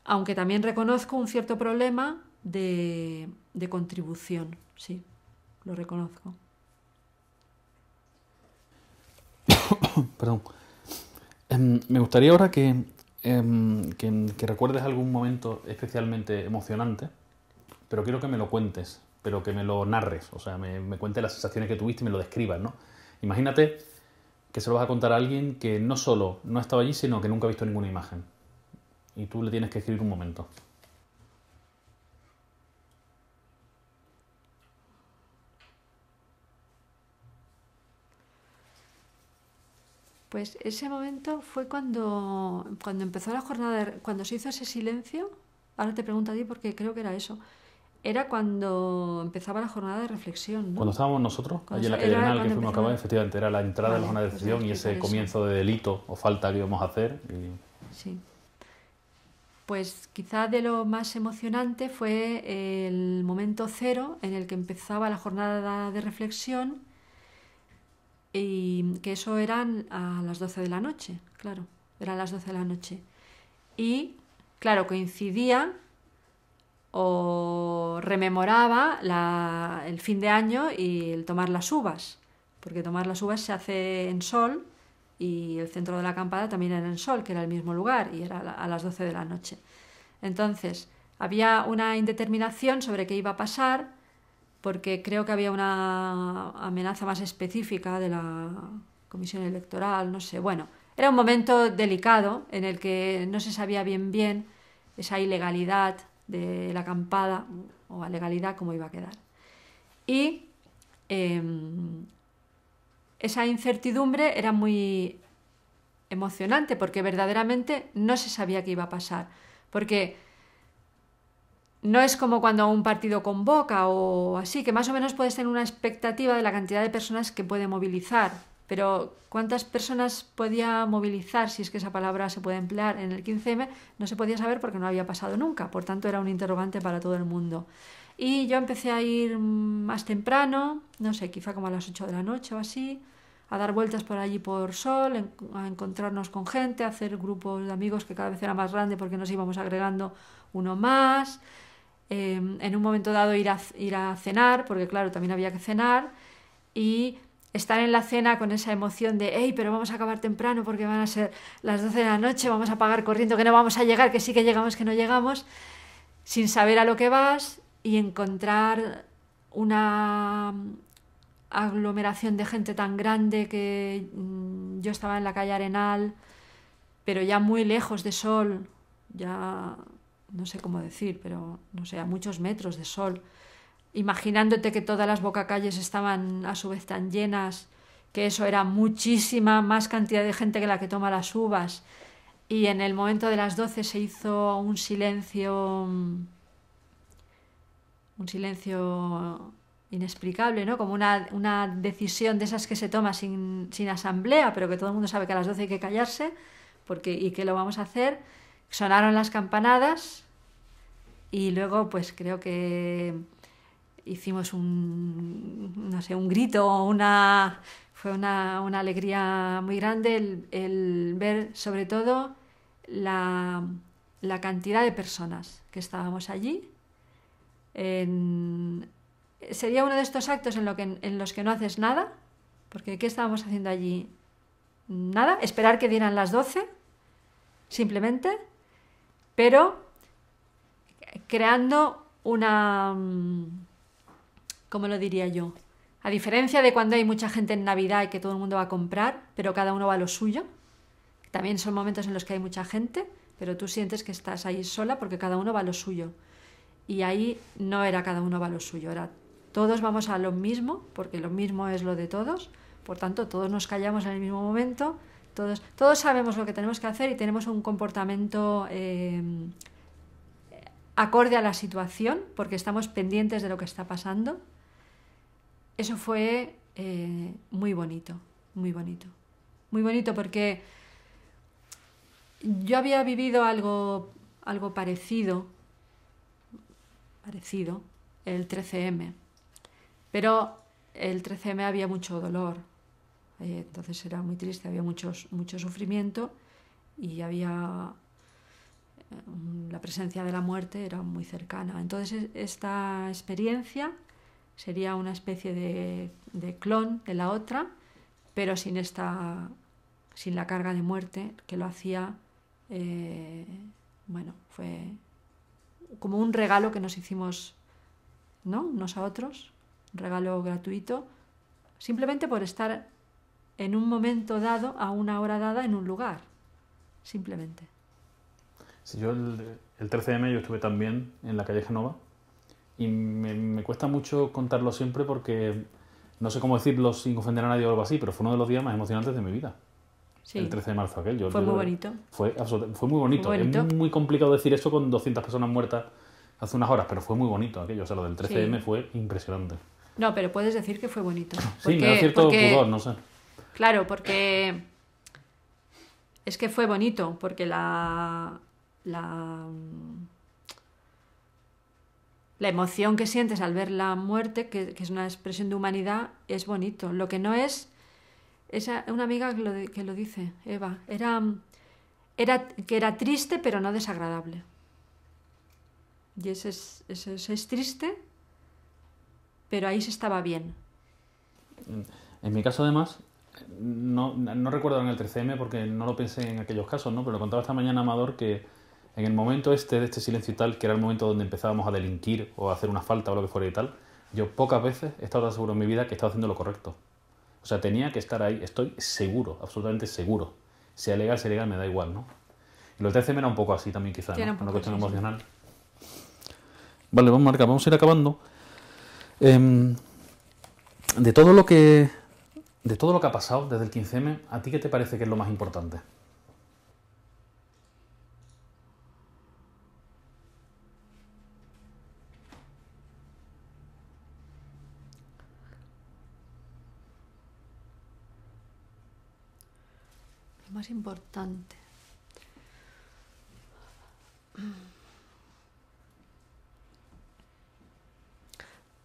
Aunque también reconozco un cierto problema de, contribución, sí, lo reconozco. [coughs] Perdón. Em, me gustaría ahora que Em, que, recuerdes algún momento especialmente emocionante, pero quiero que me lo cuentes, pero que me lo narres, o sea, me, me cuentes las sensaciones que tuviste y me lo describas, ¿no? Imagínate que se lo vas a contar a alguien que no solo no ha estado allí, sino que nunca ha visto ninguna imagen. Y tú le tienes que escribir un momento. Pues ese momento fue cuando, cuando empezó la jornada, cuando se hizo ese silencio. Ahora te pregunto a ti porque creo que era eso. Era cuando empezaba la jornada de reflexión. Cuando estábamos nosotros, allí en la calle que fuimos acabar, efectivamente, era la entrada de la jornada de pues y ese comienzo de delito o falta que íbamos a hacer. Sí. Pues quizá de lo más emocionante fue el momento cero en el que empezaba la jornada de reflexión y que eso eran a las 12 de la noche, claro, eran las 12 de la noche. Y, claro, coincidía o rememoraba la, el fin de año y el tomar las uvas, porque tomar las uvas se hace en sol y el centro de la acampada también era en sol, que era el mismo lugar y era a las 12 de la noche. Entonces, había una indeterminación sobre qué iba a pasar porque creo que había una amenaza más específica de la comisión electoral, no sé. Bueno, era un momento delicado en el que no se sabía bien bien esa ilegalidad de la acampada o la legalidad cómo iba a quedar. Y em, esa incertidumbre era muy emocionante porque verdaderamente no se sabía qué iba a pasar. Porque no es como cuando un partido convoca o así, que más o menos puedes tener una expectativa de la cantidad de personas que puede movilizar. Pero cuántas personas podía movilizar, si es que esa palabra se puede emplear en el 15M, no se podía saber porque no había pasado nunca. Por tanto, era un interrogante para todo el mundo. Y yo empecé a ir más temprano, no sé, quizá como a las 8 de la noche o así, a dar vueltas por allí por sol, a encontrarnos con gente, a hacer grupos de amigos que cada vez era más grande porque nos íbamos agregando uno más. Em, en un momento dado ir a, ir a cenar, porque claro, también había que cenar, y estar en la cena con esa emoción de, hey, pero vamos a acabar temprano porque van a ser las 12 de la noche, vamos a pagar corriendo, que no vamos a llegar, que sí que llegamos, que no llegamos, sin saber a lo que vas y encontrar una aglomeración de gente tan grande que mm, yo estaba en la calle Arenal, pero ya muy lejos de Sol, ya no sé cómo decir, pero no sé, a muchos metros de sol, imaginándote que todas las bocacalles estaban a su vez tan llenas, que eso era muchísima más cantidad de gente que la que toma las uvas. Y en el momento de las 12 se hizo un silencio, un silencio inexplicable, ¿no? Como una, decisión de esas que se toma sin, asamblea, pero que todo el mundo sabe que a las 12 hay que callarse, porque, y que lo vamos a hacer. Sonaron las campanadas, y luego, pues creo que hicimos un, no sé, un grito, una, fue una, alegría muy grande el, ver sobre todo la, cantidad de personas que estábamos allí. sería uno de estos actos en, lo que, en los que no haces nada, porque ¿qué estábamos haciendo allí? Nada, esperar que dieran las 12, simplemente, pero creando una... Mm, ¿Cómo lo diría yo? A diferencia de cuando hay mucha gente en Navidad y que todo el mundo va a comprar, pero cada uno va a lo suyo, también son momentos en los que hay mucha gente, pero tú sientes que estás ahí sola porque cada uno va a lo suyo. Y ahí no era cada uno va a lo suyo, era todos vamos a lo mismo, porque lo mismo es lo de todos, por tanto todos nos callamos en el mismo momento, todos, todos sabemos lo que tenemos que hacer y tenemos un comportamiento eh, acorde a la situación, porque estamos pendientes de lo que está pasando. Eso fue eh, muy bonito, muy bonito. Muy bonito porque yo había vivido algo, algo parecido, parecido, el 13M. Pero el 13M había mucho dolor, eh, entonces era muy triste, había muchos, mucho sufrimiento y había Mm, la presencia de la muerte era muy cercana. Entonces esta experiencia sería una especie de, clon de la otra, pero sin, esta, sin la carga de muerte que lo hacía, eh, bueno, fue como un regalo que nos hicimos ¿no? unos a otros, un regalo gratuito, simplemente por estar en un momento dado, a una hora dada, en un lugar, simplemente. Si yo el, 13 de mayo estuve también en la calle Genova y me, me, cuesta mucho contarlo siempre porque no sé cómo decirlo sin ofender a nadie o algo así, pero fue uno de los días más emocionantes de mi vida. Sí. El 13 de marzo aquel. fue, muy bonito. Fue, fue muy bonito. Es muy complicado decir eso con 200 personas muertas hace unas horas, pero fue muy bonito aquello. O sea, lo del 13 de mayo fue impresionante. No, pero puedes decir que fue bonito. [laughs] sí, me da cierto pudor, no sé. Claro, porque es que fue bonito, porque la, la, la emoción que sientes al ver la muerte, que, es una expresión de humanidad, es bonito. Lo que no es, es una amiga que lo, que lo dice, Eva, era, era, que era triste pero no desagradable. Y ese es, triste, pero ahí se estaba bien. En mi caso, además, no, recuerdo en el 13M porque no lo pensé en aquellos casos, ¿no? Pero lo contaba esta mañana Amador que en el momento este de este silencio y tal, que era el momento donde empezábamos a delinquir o a hacer una falta o lo que fuera y tal, yo pocas veces he estado tan seguro en mi vida que estaba haciendo lo correcto. O sea, tenía que estar ahí, estoy seguro, absolutamente seguro. Sea legal, sea legal, me da igual, ¿no? Y los 13M era un poco así también, quizás, ¿no? una cuestión emocional. Vale, vamos, Marca, vamos a ir acabando. Em, de todo lo que. De todo lo que ha pasado desde el 15M, ¿a ti qué te parece que es lo más importante? importante.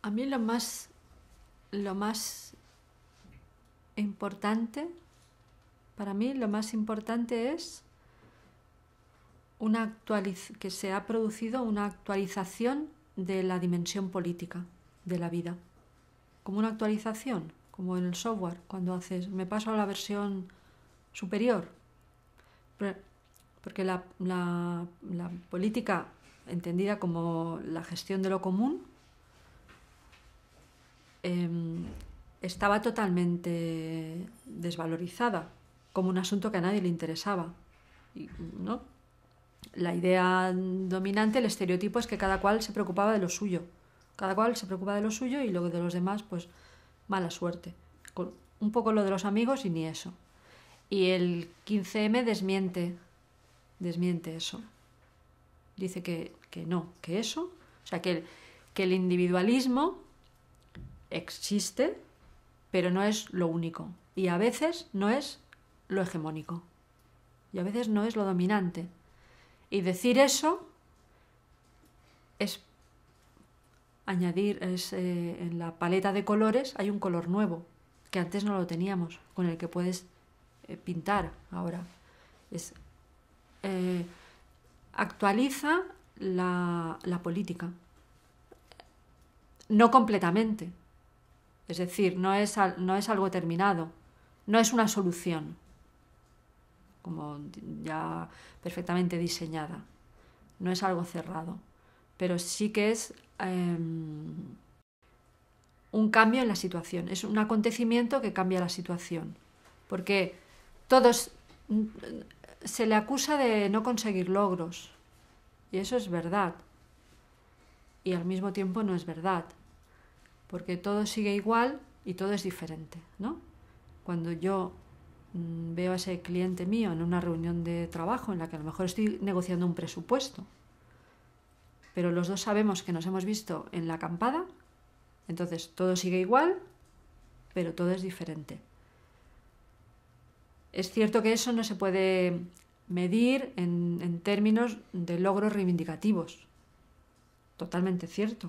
A mí lo más, lo más importante, para mí lo más importante es una actualiz que se ha producido una actualización de la dimensión política de la vida. Como una actualización, como en el software, cuando haces, me paso a la versión superior. Porque la, política entendida como la gestión de lo común em, estaba totalmente desvalorizada como un asunto que a nadie le interesaba. ¿no? La idea dominante, el estereotipo es que cada cual se preocupaba de lo suyo. Cada cual se preocupa de lo suyo y lo de los demás, pues mala suerte. un poco lo de los amigos y ni eso. Y el 15M desmiente, desmiente eso. Dice que, no, que eso, o sea, que el, que el individualismo existe, pero no es lo único. Y a veces no es lo hegemónico. Y a veces no es lo dominante. Y decir eso es añadir eh, en la paleta de colores hay un color nuevo que antes no lo teníamos, con el que puedes eh, pintar ahora. Es, eh, actualiza la, política. No completamente. Es decir, no es, no es algo terminado, no es una solución, como ya perfectamente diseñada. No es algo cerrado, pero sí que es em, un cambio en la situación, es un acontecimiento que cambia la situación. Porque todos mm, se le acusa de no conseguir logros. Y eso es verdad. Y al mismo tiempo no es verdad. Porque todo sigue igual y todo es diferente, ¿no? Cuando yo mm, veo a ese cliente mío en una reunión de trabajo en la que a lo mejor estoy negociando un presupuesto, pero los dos sabemos que nos hemos visto en la acampada, entonces todo sigue igual, pero todo es diferente. Es cierto que eso no se puede medir en, términos de logros reivindicativos. Totalmente cierto.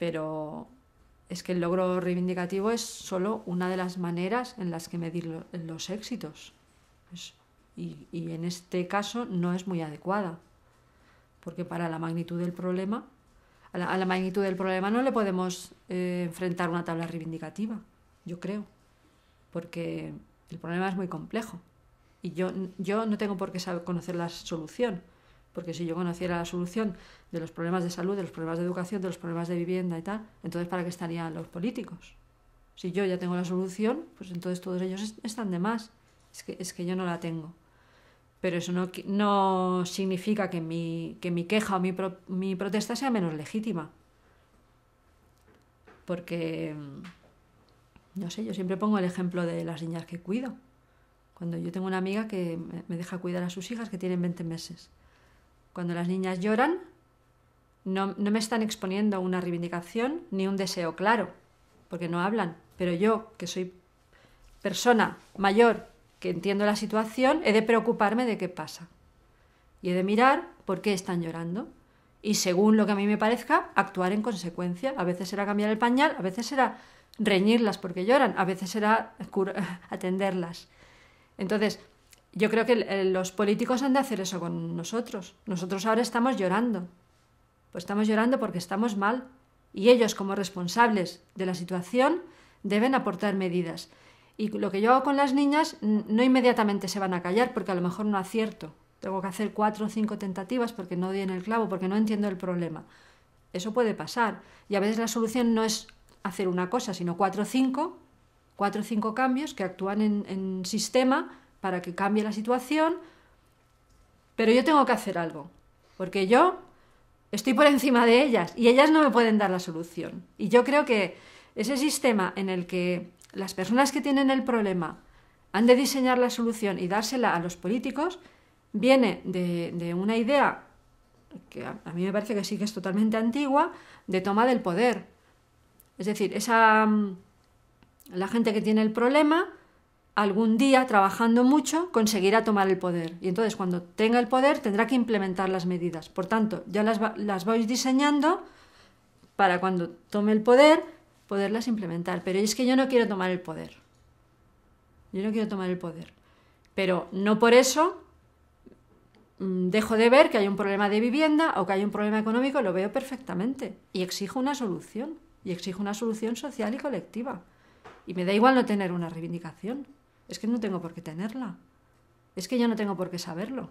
Pero es que el logro reivindicativo es solo una de las maneras en las que medir los éxitos. y, en este caso no es muy adecuada. Porque para la magnitud del problema a la, magnitud del problema no le podemos eh, enfrentar una tabla reivindicativa, yo creo, porque el problema es muy complejo. Y yo, yo no tengo por qué saber conocer la solución, porque si yo conociera la solución de los problemas de salud, de los problemas de educación, de los problemas de vivienda y tal, entonces ¿para qué estarían los políticos? Si yo ya tengo la solución, pues entonces todos ellos están de más. Es que, es que yo no la tengo. Pero eso no, no significa que mi, que mi queja o mi, mi protesta sea menos legítima. Porque no sé, yo siempre pongo el ejemplo de las niñas que cuido. Cuando yo tengo una amiga que me deja cuidar a sus hijas que tienen 20 meses. Cuando las niñas lloran, no, no me están exponiendo una reivindicación ni un deseo claro, porque no hablan. Pero yo, que soy persona mayor, que entiendo la situación, he de preocuparme de qué pasa. Y he de mirar por qué están llorando y según lo que a mí me parezca, actuar en consecuencia. A veces será cambiar el pañal, a veces será reñirlas porque lloran, a veces era [laughs] atenderlas. Entonces, yo creo que los políticos han de hacer eso con nosotros. Nosotros ahora estamos llorando. Pues estamos llorando porque estamos mal. Y ellos, como responsables de la situación, deben aportar medidas. Y lo que yo hago con las niñas no inmediatamente se van a callar porque a lo mejor no acierto. Tengo que hacer cuatro o cinco tentativas porque no doy en el clavo, porque no entiendo el problema. Eso puede pasar. Y a veces la solución no es hacer una cosa, sino cuatro o cinco, cuatro o cinco cambios que actúan en, sistema para que cambie la situación, pero yo tengo que hacer algo, porque yo estoy por encima de ellas y ellas no me pueden dar la solución. Y yo creo que ese sistema en el que las personas que tienen el problema han de diseñar la solución y dársela a los políticos, viene de, una idea que a, a, mí me parece que sí que es totalmente antigua, de toma del poder. Es decir, esa, mm, la gente que tiene el problema algún día, trabajando mucho, conseguirá tomar el poder. Y entonces, cuando tenga el poder, tendrá que implementar las medidas. Por tanto, ya las, las vais diseñando para cuando tome el poder, poderlas implementar. Pero es que yo no quiero tomar el poder. Yo no quiero tomar el poder. Pero no por eso mm, dejo de ver que hay un problema de vivienda o que hay un problema económico, lo veo perfectamente y exijo una solución y exijo una solución social y colectiva. Y me da igual no tener una reivindicación. Es que no tengo por qué tenerla. Es que yo no tengo por qué saberlo.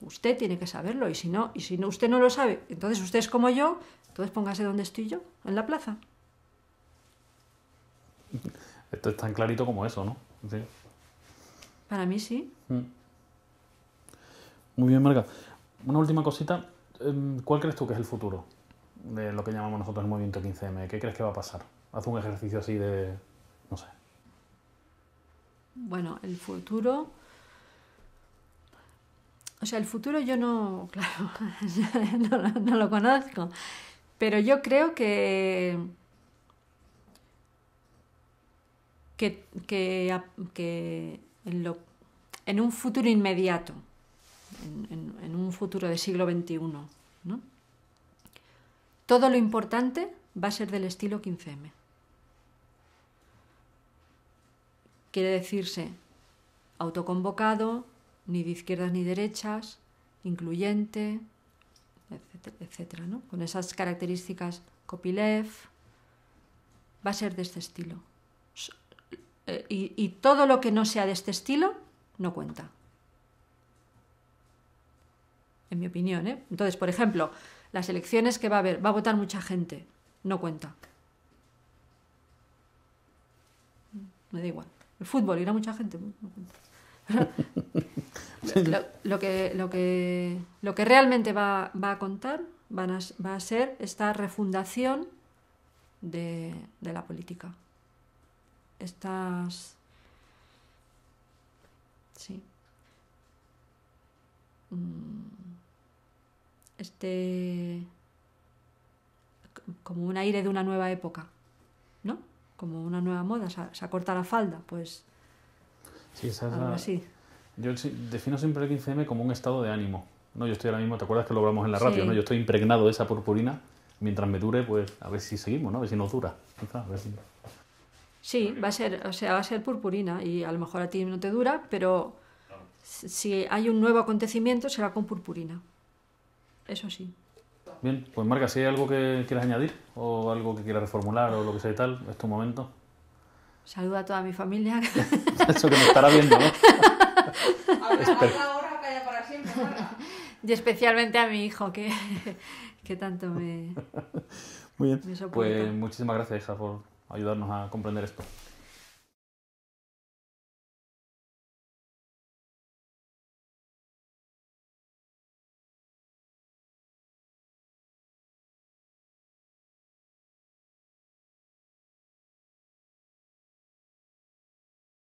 Usted tiene que saberlo y si no, y si no usted no lo sabe, entonces usted es como yo, entonces póngase donde estoy yo, en la plaza. Esto es tan clarito como eso, ¿no? Para mí sí. Mm. Muy bien, Marga. Una última cosita. Em, ¿Cuál crees tú que es el futuro? de lo que llamamos nosotros el movimiento 15M. ¿Qué crees que va a pasar? Haz un ejercicio así de, no sé. Bueno, el futuro... O sea, el futuro yo no, [laughs] claro, no, lo conozco, pero yo creo que que, en, un futuro inmediato, en, en, un futuro del siglo XXI, todo lo importante va a ser del estilo 15M. Quiere decirse autoconvocado, ni de izquierdas ni derechas, incluyente, etcétera, etcétera Con esas características copyleft. va a ser de este estilo. Eh, y, y todo lo que no sea de este estilo no cuenta. En mi opinión, ¿eh? Entonces, por ejemplo, las elecciones que va a haber, va a votar mucha gente, no cuenta. Me da igual. El fútbol irá mucha gente, no cuenta. [laughs] lo, que, lo, que, lo que realmente va, a contar va a ser esta refundación de, la política. Estas. Sí. Mm este como un aire de una nueva época, ¿no? Como una nueva moda, se acorta la falda, pues sí, es algo así. Yo defino siempre el 15M como un estado de ánimo. No, yo estoy ahora mismo, ¿te acuerdas que lo hablamos en la radio? ¿no? Yo estoy impregnado de esa purpurina. Mientras me dure, pues a ver si seguimos, ¿no? A ver si nos dura. Sí, va a ser, o sea, va a ser purpurina y a lo mejor a ti no te dura, pero si hay un nuevo acontecimiento será con purpurina eso sí. Bien, pues Marca, si hay algo que quieras añadir o algo que quieras reformular o lo que sea y tal, es tu momento. Saluda a toda mi familia. [laughs] eso que me estará viendo, ¿no? [laughs] para siempre, Y especialmente a mi hijo, que, que tanto me. Muy bien. pues muchísimas gracias, hija, por ayudarnos a comprender esto.